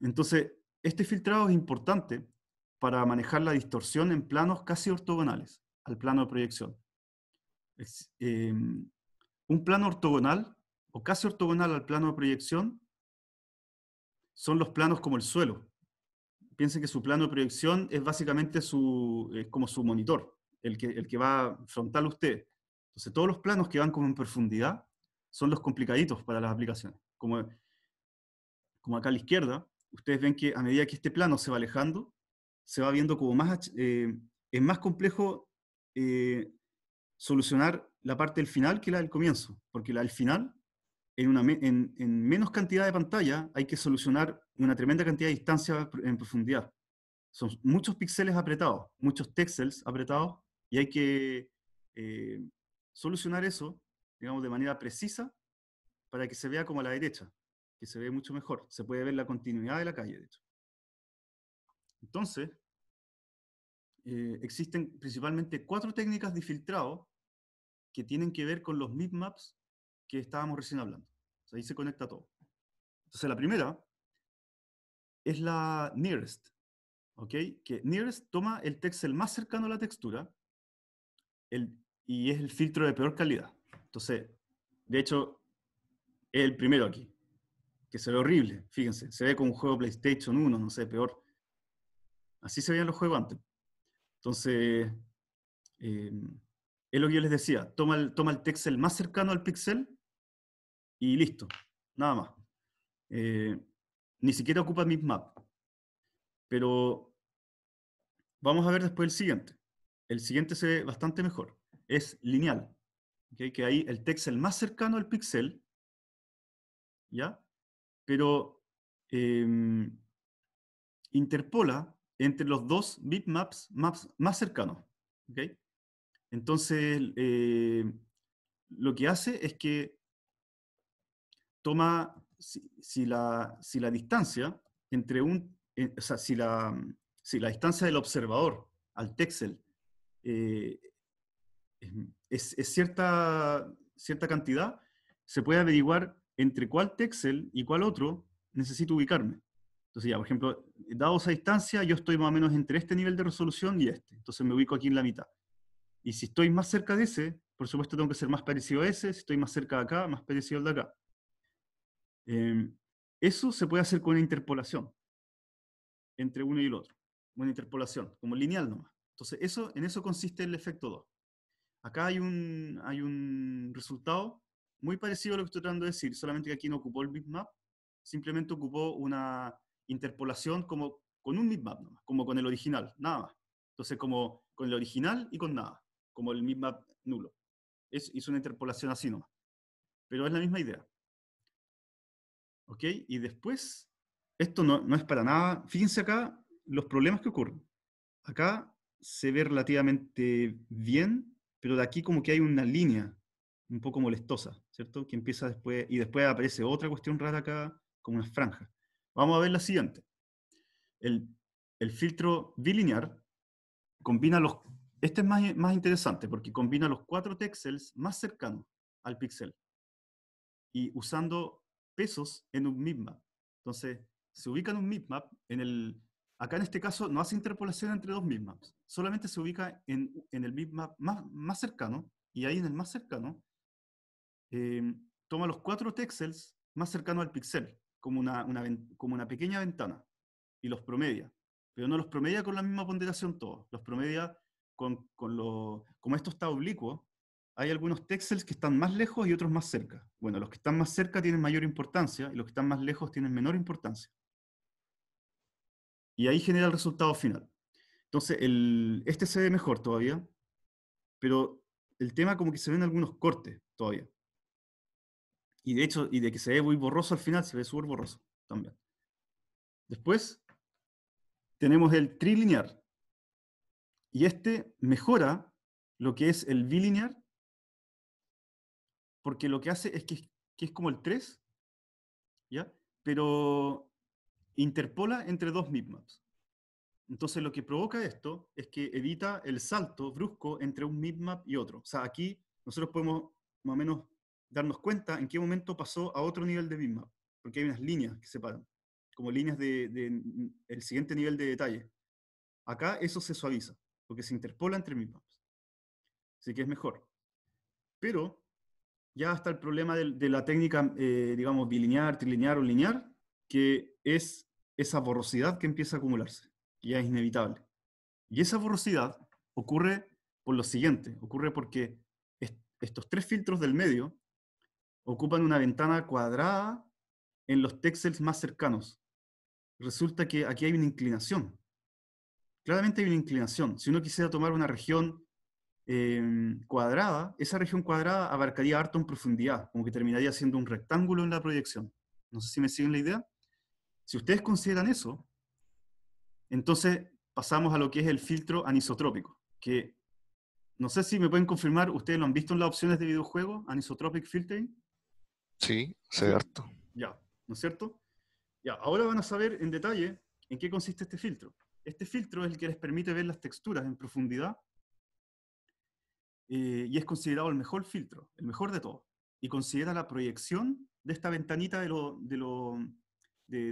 Entonces, este filtrado es importante para manejar la distorsión en planos casi ortogonales al plano de proyección. Em, un plano ortogonal o casi ortogonal al plano de proyección son los planos como el suelo. Piensen que su plano de proyección es básicamente como su monitor, el que, el que va frontal a usted. Entonces, todos los planos que van como en profundidad son los complicaditos para las aplicaciones. Como, como acá a la izquierda, ustedes ven que a medida que este plano se va alejando, se va viendo como más, eh, es más complejo eh, solucionar la parte del final que la del comienzo, porque la del final en, menos cantidad de pantalla hay que solucionar una tremenda cantidad de distancia en profundidad. Son muchos píxeles apretados, muchos texels apretados, y hay que eh, solucionar eso, digamos, de manera precisa para que se vea como a la derecha, que se ve mucho mejor. Se puede ver la continuidad de la calle, de hecho. Entonces, eh, existen principalmente cuatro técnicas de filtrado que tienen que ver con los mipmaps que estábamos recién hablando. ahí se conecta todo. Entonces, la primera es la nearest, ¿ok? Que nearest toma el texel más cercano a la textura el, y es el filtro de peor calidad. Entonces, de hecho, es el primero aquí, que se ve horrible, fíjense, se ve como un juego PlayStation 1, no sé, peor. Así se veían los juegos antes. Entonces, eh, es lo que yo les decía, toma el, toma el texel más cercano al pixel y listo, nada más. Eh, ni siquiera ocupa bitmap. Pero vamos a ver después el siguiente. El siguiente se ve bastante mejor. Es lineal. Que ahí el texel más cercano al pixel, ¿ya? Pero em, interpola entre los dos bitmaps maps más cercanos. Entonces, eh, lo que hace es que toma, si, la, la distancia entre un, eh, o sea, mm, si la, distancia del observador al texel eh, es, cierta, cierta cantidad, se puede averiguar entre cuál texel y cuál otro necesito ubicarme. Entonces ya, por ejemplo, dado esa distancia, yo estoy más o menos entre este nivel de resolución y este. Entonces me ubico aquí en la mitad. Y si estoy más cerca de ese, por supuesto tengo que ser más parecido a ese, si estoy más cerca de acá, más parecido al de acá. Em, eso se puede hacer con una interpolación entre uno y el otro, una interpolación, como lineal nomás. Entonces, eso, en eso consiste el efecto 2. Acá hay un, hay un resultado muy parecido a lo que estoy tratando de decir, solamente que aquí no ocupó el bitmap, simplemente ocupó una interpolación como con un bitmap nomás, como con el original, nada más. Entonces, como con el original y con nada, como el bitmap nulo. hizo una interpolación así nomás. Pero es la misma idea. ¿Ok? Y después, esto no, no es para nada, fíjense acá los problemas que ocurren. Acá se ve relativamente bien, pero de aquí como que hay una línea un poco molestosa, ¿cierto? Que empieza después, y después aparece otra cuestión rara acá, como una franja. Vamos a ver la siguiente. El, el filtro bilinear combina los... Este es más, más interesante porque combina los cuatro texels más cercanos al píxel y usando pesos en un mipmap. Entonces, se ubica en un mipmap, en el, acá en este caso no hace interpolación entre dos mipmaps, solamente se ubica en, en el mipmap más, más cercano, y ahí en el más cercano, eh, toma los cuatro texels más cercanos al pixel, como una, como una pequeña ventana, y los promedia. Pero no los promedia con la misma ponderación todos, los promedia con, con como esto está oblicuo, hay algunos texels que están más lejos y otros más cerca. Bueno, los que están más cerca tienen mayor importancia y los que están más lejos tienen menor importancia. Y ahí genera el resultado final. Entonces, este se ve mejor todavía, pero el tema como que se ven algunos cortes todavía. Y de hecho, y de que se ve muy borroso al final, se ve súper borroso también. Después, tenemos el trilinear. Y este mejora lo que es el bilinear porque lo que hace es que, es como el 3, ¿ya? Pero interpola entre dos mipmaps. Entonces lo que provoca esto es que evita el salto brusco entre un mipmap y otro. O sea, aquí nosotros podemos más o menos darnos cuenta en qué momento pasó a otro nivel de mipmap, porque hay unas líneas que separan, como líneas del de, mm, siguiente nivel de detalle. Acá eso se suaviza, porque se interpola entre mipmaps, Así que es mejor. Pero ya está el problema de, la técnica, eh, digamos, bilinear, trilinear o linear, que es esa borrosidad que empieza a acumularse, que ya es inevitable. Y esa borrosidad ocurre por lo siguiente, ocurre porque estos tres filtros del medio ocupan una ventana cuadrada en los texels más cercanos. Resulta que aquí hay una inclinación. Claramente hay una inclinación. Si uno quisiera tomar una región Em, cuadrada, esa región cuadrada abarcaría harto en profundidad, como que terminaría siendo un rectángulo en la proyección. No sé si me siguen la idea. Si ustedes consideran eso, entonces pasamos a lo que es el filtro anisotrópico, que no sé si me pueden confirmar, ustedes lo han visto en las opciones de videojuego, anisotropic filtering. Sí, cierto. Ya, ¿no es cierto? Ya, ahora van a saber en detalle en qué consiste este filtro. Este filtro es el que les permite ver las texturas en profundidad eh, y es considerado el mejor filtro, el mejor de todos, y considera la proyección de esta ventanita de, de,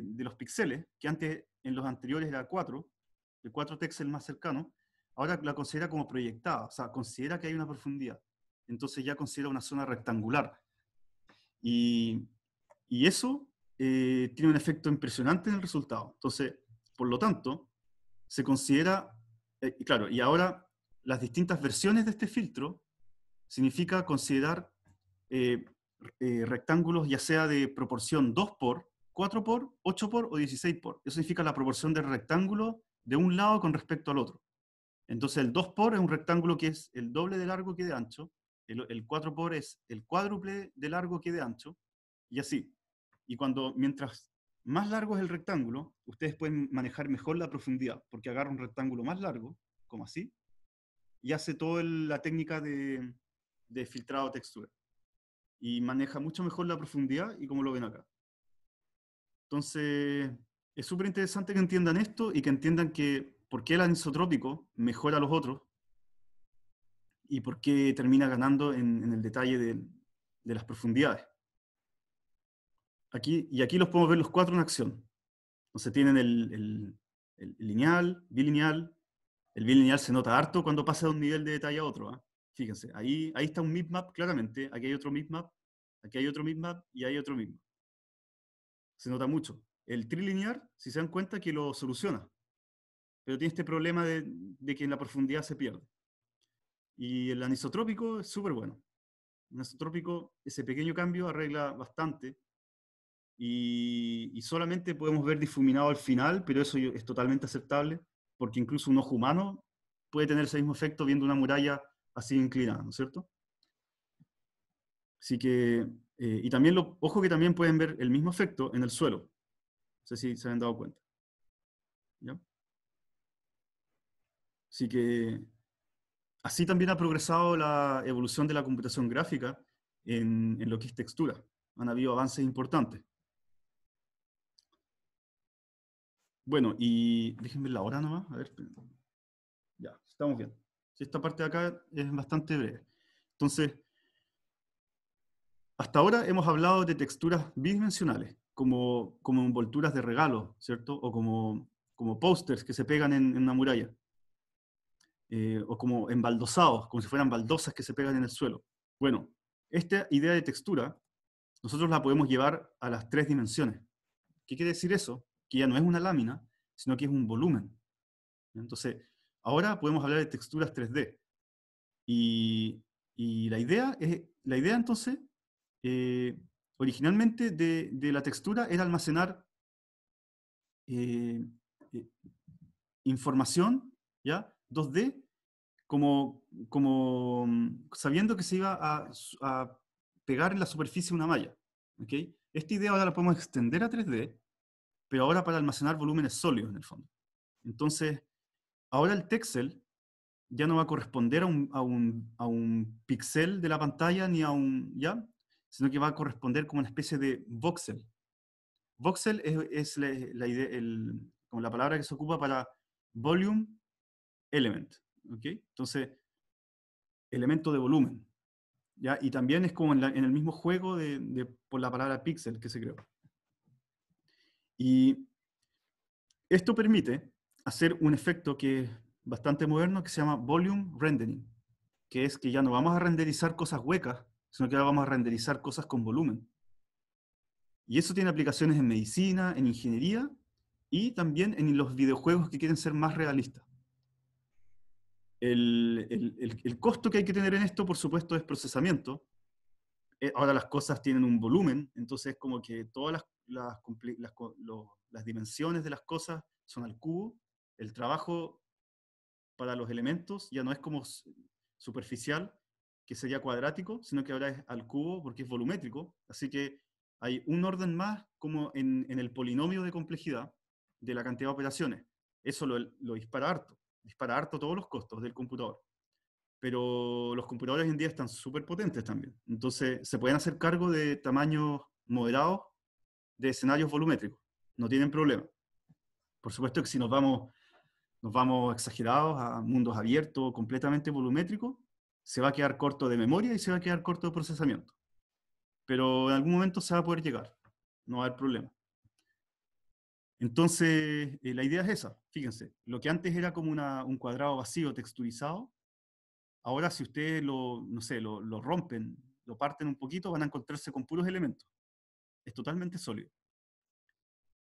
de, los píxeles, que antes en los anteriores era 4, el 4 texel más cercano, ahora la considera como proyectada, o sea, considera que hay una profundidad. Entonces ya considera una zona rectangular. Y, y eso eh, tiene un efecto impresionante en el resultado. Entonces, por lo tanto, se considera, eh, claro, y ahora las distintas versiones de este filtro significa considerar eh, eh, rectángulos ya sea de proporción 2 por, 4 por, 8 por o 16 por. Eso significa la proporción del rectángulo de un lado con respecto al otro. Entonces el 2 por es un rectángulo que es el doble de largo que de ancho, el, 4 por es el cuádruple de largo que de ancho, y así. Y cuando, mientras más largo es el rectángulo, ustedes pueden manejar mejor la profundidad, porque agarra un rectángulo más largo, como así, y hace toda la técnica de, de filtrado textura. Y maneja mucho mejor la profundidad y como lo ven acá. Entonces, es súper interesante que entiendan esto y que entiendan que por qué el anisotrópico mejora a los otros y por qué termina ganando en, el detalle de, de, las profundidades. Aquí, y aquí los podemos ver los cuatro en acción. Entonces tienen el, el, el lineal, bilineal, el bilinear se nota harto cuando pasa de un nivel de detalle a otro. ¿ah? Fíjense, ahí, ahí está un mipmap claramente, aquí hay otro mipmap, aquí hay otro mipmap y hay otro mipmap. Se nota mucho. El trilinear, si se dan cuenta, que lo soluciona, pero tiene este problema de, que en la profundidad se pierde. Y el anisotrópico es súper bueno. El anisotrópico, ese pequeño cambio arregla bastante y, solamente podemos ver difuminado al final, pero eso es totalmente aceptable porque incluso un ojo humano puede tener ese mismo efecto viendo una muralla así inclinada, ¿no es cierto? Así que, eh, y también, lo, ojo que también pueden ver el mismo efecto en el suelo. No sé si se han dado cuenta. Así que, así también ha progresado la evolución de la computación gráfica en lo que es textura. Han habido avances importantes. Bueno, y déjenme la hora nomás, a ver. Ya, estamos bien. Esta parte de acá es bastante breve. Entonces, hasta ahora hemos hablado de texturas bidimensionales, como, como envolturas de regalo, ¿cierto? O como, como pósters que se pegan en, una muralla. Eh, o como embaldosados, como si fueran baldosas que se pegan en el suelo. Bueno, esta idea de textura nosotros la podemos llevar a las tres dimensiones. ¿Qué quiere decir eso? que ya no es una lámina, sino que es un volumen. Entonces, ahora podemos hablar de texturas 3D. Y, y la, idea es, la idea entonces, eh, originalmente de, la textura era almacenar eh, eh, información, ¿ya? 2D, como, como mm, sabiendo que se iba a, pegar en la superficie una malla. ¿okay? Esta idea ahora la podemos extender a 3D pero ahora para almacenar volúmenes sólidos en el fondo. Entonces, ahora el texel ya no va a corresponder a un, a pixel de la pantalla ni a un, ¿ya? Sino que va a corresponder como una especie de voxel. Voxel es, la, como la palabra que se ocupa para volume element, ¿ok? Entonces, elemento de volumen, ¿ya? Y también es como en, el mismo juego de, de, por la palabra pixel que se creó. Y esto permite hacer un efecto que es bastante moderno que se llama volume rendering, que es que ya no vamos a renderizar cosas huecas, sino que ahora vamos a renderizar cosas con volumen. Y eso tiene aplicaciones en medicina, en ingeniería y también en los videojuegos que quieren ser más realistas. El, costo que hay que tener en esto, por supuesto, es procesamiento. Eh, ahora las cosas tienen un volumen, entonces como que todas las las, dimensiones de las cosas son al cubo, el trabajo para los elementos ya no es como superficial, que sería cuadrático, sino que ahora es al cubo porque es volumétrico, así que hay un orden más como en, el polinomio de complejidad de la cantidad de operaciones. Eso lo, lo dispara harto, dispara harto todos los costos del computador pero los computadores hoy en día están súper potentes también. Entonces, se pueden hacer cargo de tamaños moderados de escenarios volumétricos. No tienen problema. Por supuesto que si nos vamos, nos vamos exagerados a mundos abiertos, completamente volumétricos, se va a quedar corto de memoria y se va a quedar corto de procesamiento. Pero en algún momento se va a poder llegar. No va a haber problema. Entonces, eh, la idea es esa. Fíjense, lo que antes era como un cuadrado vacío texturizado, ahora si ustedes no sé, lo, rompen, lo parten un poquito, van a encontrarse con puros elementos es totalmente sólido.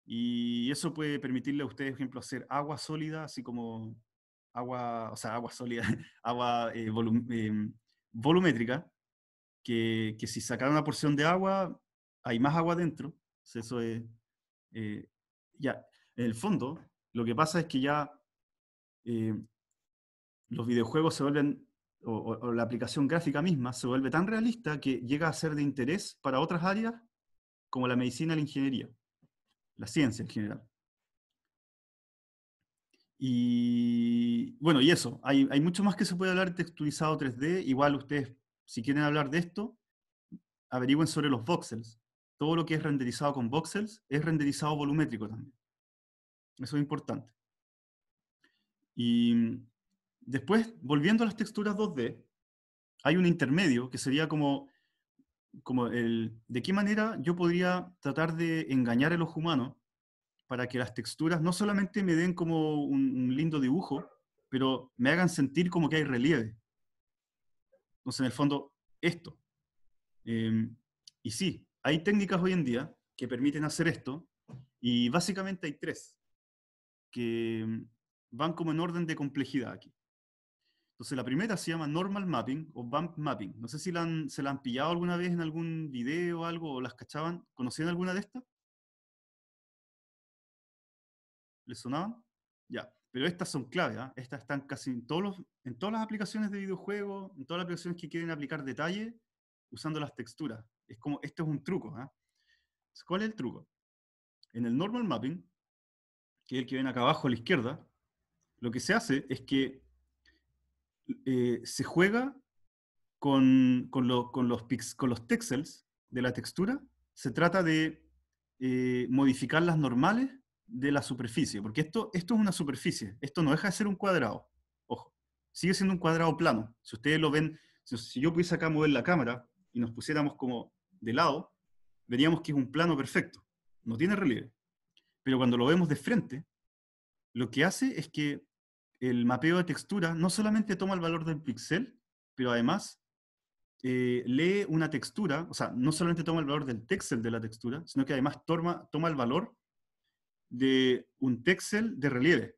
Y eso puede permitirle a ustedes, por ejemplo, hacer agua sólida, así como agua, o sea, agua sólida, <laughs> agua eh, em, volumétrica, que, que, si sacar una porción de agua, hay más agua dentro. eso es, eh, ya, en el fondo, lo que pasa es que ya eh, los videojuegos se vuelven, o la aplicación gráfica misma se vuelve tan realista que llega a ser de interés para otras áreas como la medicina la ingeniería, la ciencia en general. Y bueno, y eso, hay, mucho más que se puede hablar texturizado 3D, igual ustedes, si quieren hablar de esto, averigüen sobre los voxels. Todo lo que es renderizado con voxels es renderizado volumétrico también. Eso es importante. Y después, volviendo a las texturas 2D, hay un intermedio que sería como como el, de qué manera yo podría tratar de engañar a los humanos para que las texturas no solamente me den como un, lindo dibujo, pero me hagan sentir como que hay relieve. Entonces, en el fondo, esto. Em, y sí, hay técnicas hoy en día que permiten hacer esto, y básicamente hay tres que em, van como en orden de complejidad aquí. Entonces la primera se llama Normal Mapping o Bump Mapping. No sé si se la han pillado alguna vez en algún video o algo, o las cachaban. ¿Conocían alguna de estas? ¿Les sonaban? Ya. Pero estas son clave, ¿ah? estas están casi en, todos en todas las aplicaciones de videojuegos, en todas las aplicaciones que quieren aplicar detalle, usando las texturas. Es como, esto es un truco. ¿ah? ¿Cuál es el truco? En el normal mapping, que es el que ven acá abajo a la izquierda, lo que se hace es que eh, se juega con, los pix, con los texels de la textura, se trata de eh, modificar las normales de la superficie, porque esto, esto es una superficie, esto no deja de ser un cuadrado, ojo, sigue siendo un cuadrado plano. Si ustedes lo ven, si yo pudiese acá mover la cámara y nos pusiéramos como de lado, veríamos que es un plano perfecto, no tiene relieve. Pero cuando lo vemos de frente, lo que hace es que el mapeo de textura no solamente toma el valor del píxel, pero además eh, lee una textura, o sea, no solamente toma el valor del texel de la textura, sino que además toma, toma el valor de un texel de relieve.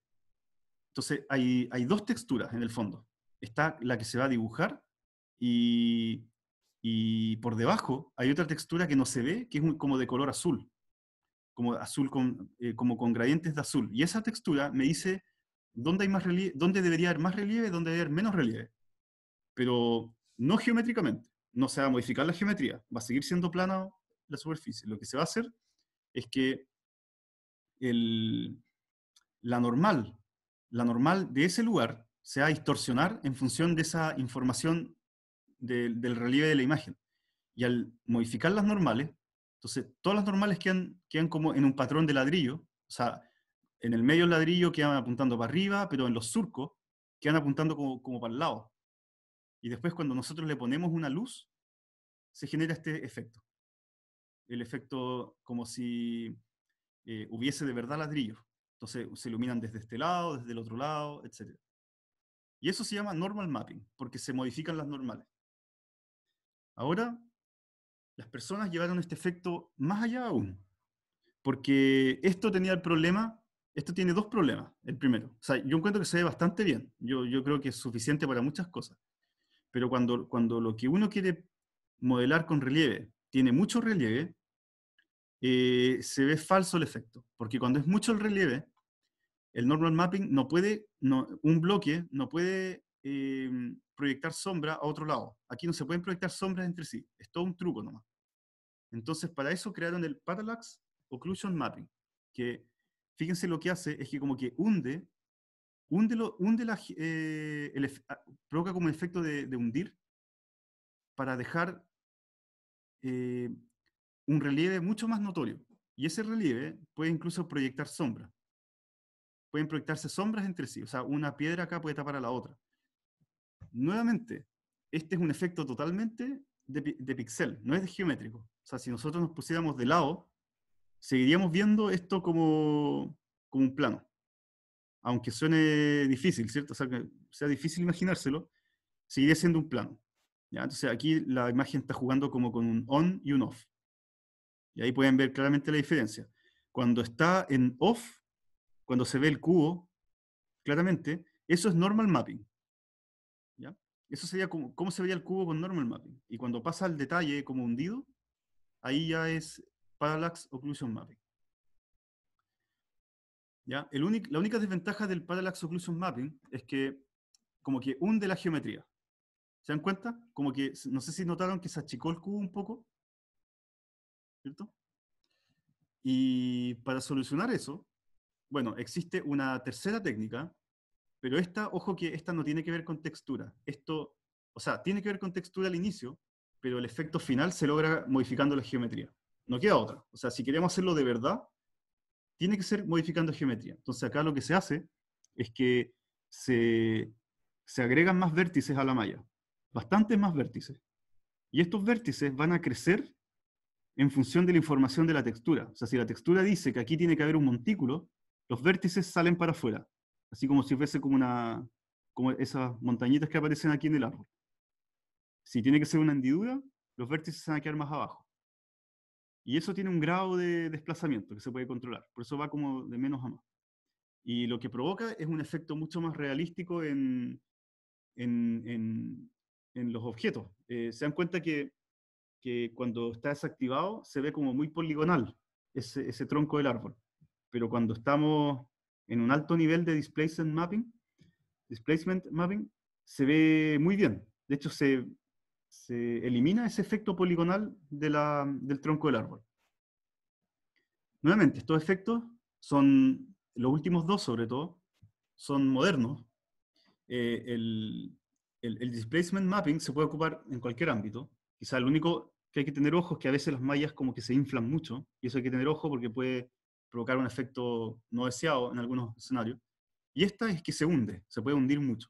Entonces, hay, hay, dos texturas en el fondo. Está la que se va a dibujar y, por debajo hay otra textura que no se ve, que es como de color azul, como azul con, eh, como con gradientes de azul. Y esa textura me dice dónde, hay más relieve, debería haber más relieve, dónde debería haber menos relieve. Pero no geométricamente. No se va a modificar la geometría. Va a seguir siendo plana la superficie. Lo que se va a hacer es que la normal, la normal de ese lugar se va a distorsionar en función de esa información del relieve de la imagen. Y al modificar las normales, entonces todas las normales quedan, quedan como en un patrón de ladrillo, o sea, en el medio el ladrillo quedan apuntando para arriba, pero en los surcos quedan apuntando como, como para el lado. Y después cuando nosotros le ponemos una luz, se genera este efecto. El efecto como si eh, hubiese de verdad ladrillos. Entonces se iluminan desde este lado, desde el otro lado, etc. Y eso se llama normal mapping, porque se modifican las normales. Ahora, las personas llevaron este efecto más allá aún, porque esto tenía el problema esto tiene dos problemas. El primero, o sea, yo encuentro que se ve bastante bien. Yo, yo creo que es suficiente para muchas cosas. Pero cuando, cuando lo que uno quiere modelar con relieve tiene mucho relieve, eh, se ve falso el efecto. Porque cuando es mucho el relieve, el normal mapping no puede, no, un bloque no puede eh, proyectar sombra a otro lado. Aquí no se pueden proyectar sombras entre sí. Es todo un truco nomás. Entonces, para eso crearon el Parallax Occlusion Mapping, que fíjense lo que hace, es que como que hunde, hunde, lo, hunde la, eh, el, ah, provoca como efecto de, hundir para dejar eh, un relieve mucho más notorio. Y ese relieve puede incluso proyectar sombras. Pueden proyectarse sombras entre sí, o sea, una piedra acá puede tapar a la otra. Nuevamente, este es un efecto totalmente de, de pixel, no es de geométrico. O sea, si nosotros nos pusiéramos de lado, seguiríamos viendo esto como, como un plano. Aunque suene difícil, ¿cierto? O sea, que sea difícil imaginárselo, seguiría siendo un plano. ¿ya? Entonces aquí la imagen está jugando como con un on y un off. Y ahí pueden ver claramente la diferencia. Cuando está en off, cuando se ve el cubo, claramente, eso es normal mapping. ¿ya? Eso sería como, cómo se veía el cubo con normal mapping. Y cuando pasa al detalle como hundido, ahí ya es Parallax Occlusion Mapping. ¿Ya? El la única desventaja del Parallax Occlusion Mapping es que como que hunde la geometría. ¿Se dan cuenta? Como que, no sé si notaron que se achicó el cubo un poco. ¿Cierto? Y para solucionar eso, bueno, existe una tercera técnica, pero esta, ojo que esta no tiene que ver con textura. Esto, o sea, tiene que ver con textura al inicio, pero el efecto final se logra modificando la geometría no queda otra. O sea, si queremos hacerlo de verdad, tiene que ser modificando geometría. Entonces acá lo que se hace es que se, se agregan más vértices a la malla, bastantes más vértices. Y estos vértices van a crecer en función de la información de la textura. O sea, si la textura dice que aquí tiene que haber un montículo, los vértices salen para afuera, así como si fuese como una como esas montañitas que aparecen aquí en el árbol. Si tiene que ser una hendidura, los vértices van a quedar más abajo. Y eso tiene un grado de desplazamiento que se puede controlar, por eso va como de menos a más. Y lo que provoca es un efecto mucho más realístico en, en, en, los objetos. Eh, se dan cuenta que, que, cuando está desactivado se ve como muy poligonal ese, ese tronco del árbol, pero cuando estamos en un alto nivel de displacement mapping, displacement mapping se ve muy bien. De hecho, se, se elimina ese efecto poligonal del tronco del árbol. Nuevamente, estos efectos son, los últimos dos sobre todo, son modernos. Eh, el, el, displacement mapping se puede ocupar en cualquier ámbito. Quizá lo único que hay que tener ojo es que a veces las mallas como que se inflan mucho, y eso hay que tener ojo porque puede provocar un efecto no deseado en algunos escenarios. Y esta es que se hunde, se puede hundir mucho.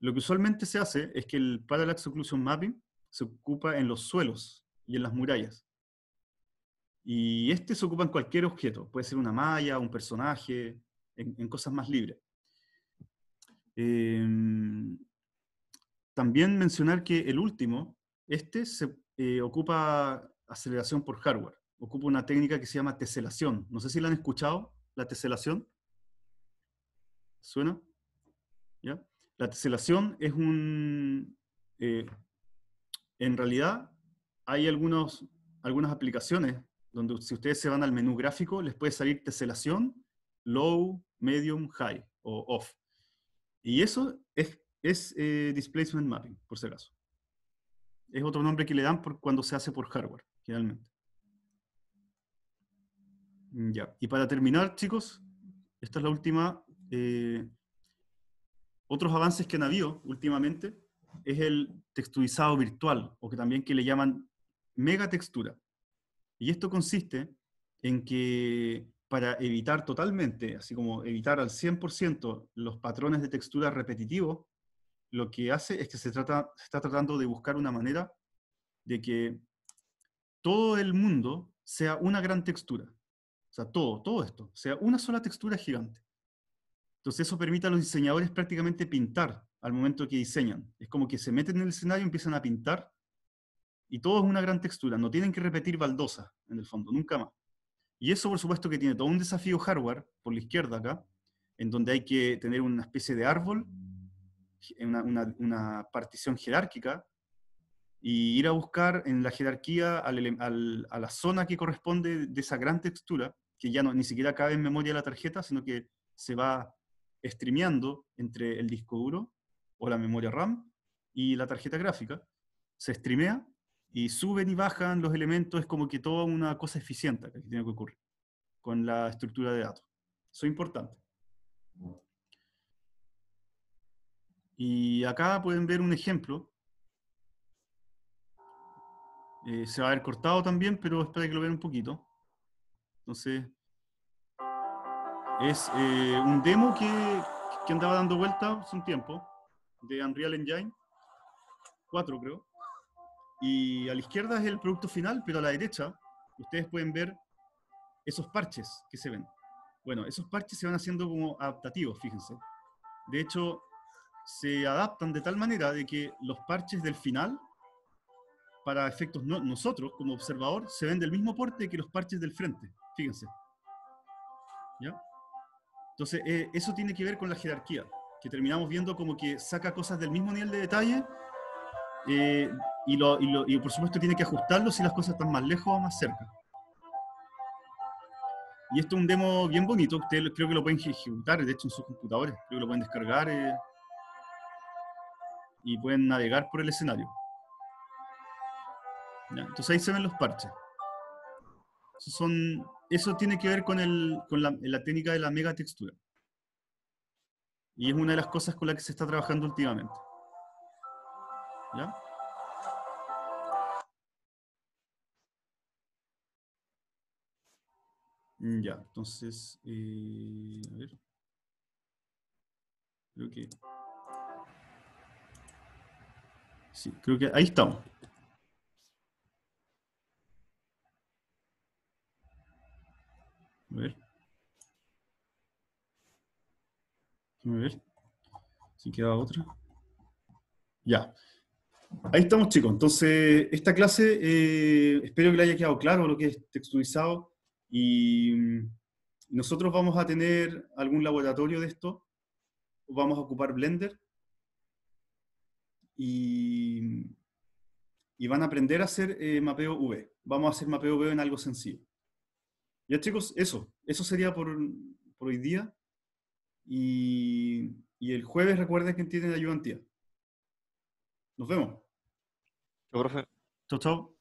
Lo que usualmente se hace es que el Parallax Occlusion Mapping se ocupa en los suelos y en las murallas. Y este se ocupa en cualquier objeto, puede ser una malla, un personaje, en, cosas más libres. Em, también mencionar que el último, este se eh, ocupa aceleración por hardware, ocupa una técnica que se llama teselación. No sé si la han escuchado, la teselación. ¿Suena? ¿Ya? La teselación es un... Eh, en realidad, hay algunos, algunas aplicaciones donde si ustedes se van al menú gráfico, les puede salir teselación, low, medium, high o off. Y eso es, es eh, displacement mapping, por si acaso. Es otro nombre que le dan cuando se hace por hardware, generalmente. Ya. Y para terminar, chicos, esta es la última eh, otros avances que han habido últimamente es el texturizado virtual, o que también que le llaman megatextura. Y esto consiste en que para evitar totalmente, así como evitar al 100% los patrones de textura repetitivos, lo que hace es que se, trata, se está tratando de buscar una manera de que todo el mundo sea una gran textura. O sea, todo, todo esto, sea una sola textura gigante. Entonces eso permite a los diseñadores prácticamente pintar al momento que diseñan. Es como que se meten en el escenario, empiezan a pintar y todo es una gran textura. No tienen que repetir baldosa en el fondo, nunca más. Y eso por supuesto que tiene todo un desafío hardware por la izquierda acá, en donde hay que tener una especie de árbol, una, una, partición jerárquica y ir a buscar en la jerarquía a la zona que corresponde de esa gran textura, que ya no, ni siquiera cabe en memoria la tarjeta, sino que se va streameando entre el disco duro o la memoria RAM y la tarjeta gráfica. Se streamea y suben y bajan los elementos, es como que toda una cosa eficiente que tiene que ocurrir con la estructura de datos. Eso es importante. Y acá pueden ver un ejemplo. Eh, se va a haber cortado también, pero espero que lo vean un poquito. Entonces, es eh, un demo que, que, andaba dando vuelta hace un tiempo, de Unreal Engine 4 creo. Y a la izquierda es el producto final, pero a la derecha ustedes pueden ver esos parches que se ven. Bueno, esos parches se van haciendo como adaptativos, fíjense. De hecho, se adaptan de tal manera de que los parches del final, para efectos nosotros como observador, se ven del mismo porte que los parches del frente. Fíjense. ¿Ya? Entonces, eh, eso tiene que ver con la jerarquía, que terminamos viendo como que saca cosas del mismo nivel de detalle eh, y, por supuesto tiene que ajustarlo si las cosas están más lejos o más cerca. Y esto es un demo bien bonito, ustedes creo que lo pueden ejecutar, de hecho en sus computadores, creo que lo pueden descargar eh, y pueden navegar por el escenario. entonces ahí se ven los parches. Esos son eso tiene que ver con, el, con la, técnica de la megatextura. Y es una de las cosas con las que se está trabajando últimamente. ¿Ya? Mm, ya, entonces, eh, a ver. Creo que... Sí, creo que ahí estamos. A ver. Si queda otra. Ya. Ahí estamos, chicos. Entonces, esta clase, eh, espero que le haya quedado claro lo que es texturizado. Y mm, nosotros vamos a tener algún laboratorio de esto. Vamos a ocupar Blender. Y, mm, van a aprender a hacer eh, mapeo V. Vamos a hacer mapeo V en algo sencillo. Ya chicos, eso, eso sería por, por hoy día. Y, y, el jueves recuerden que tienen ayudantía. Nos vemos. Chao, profe. Chao,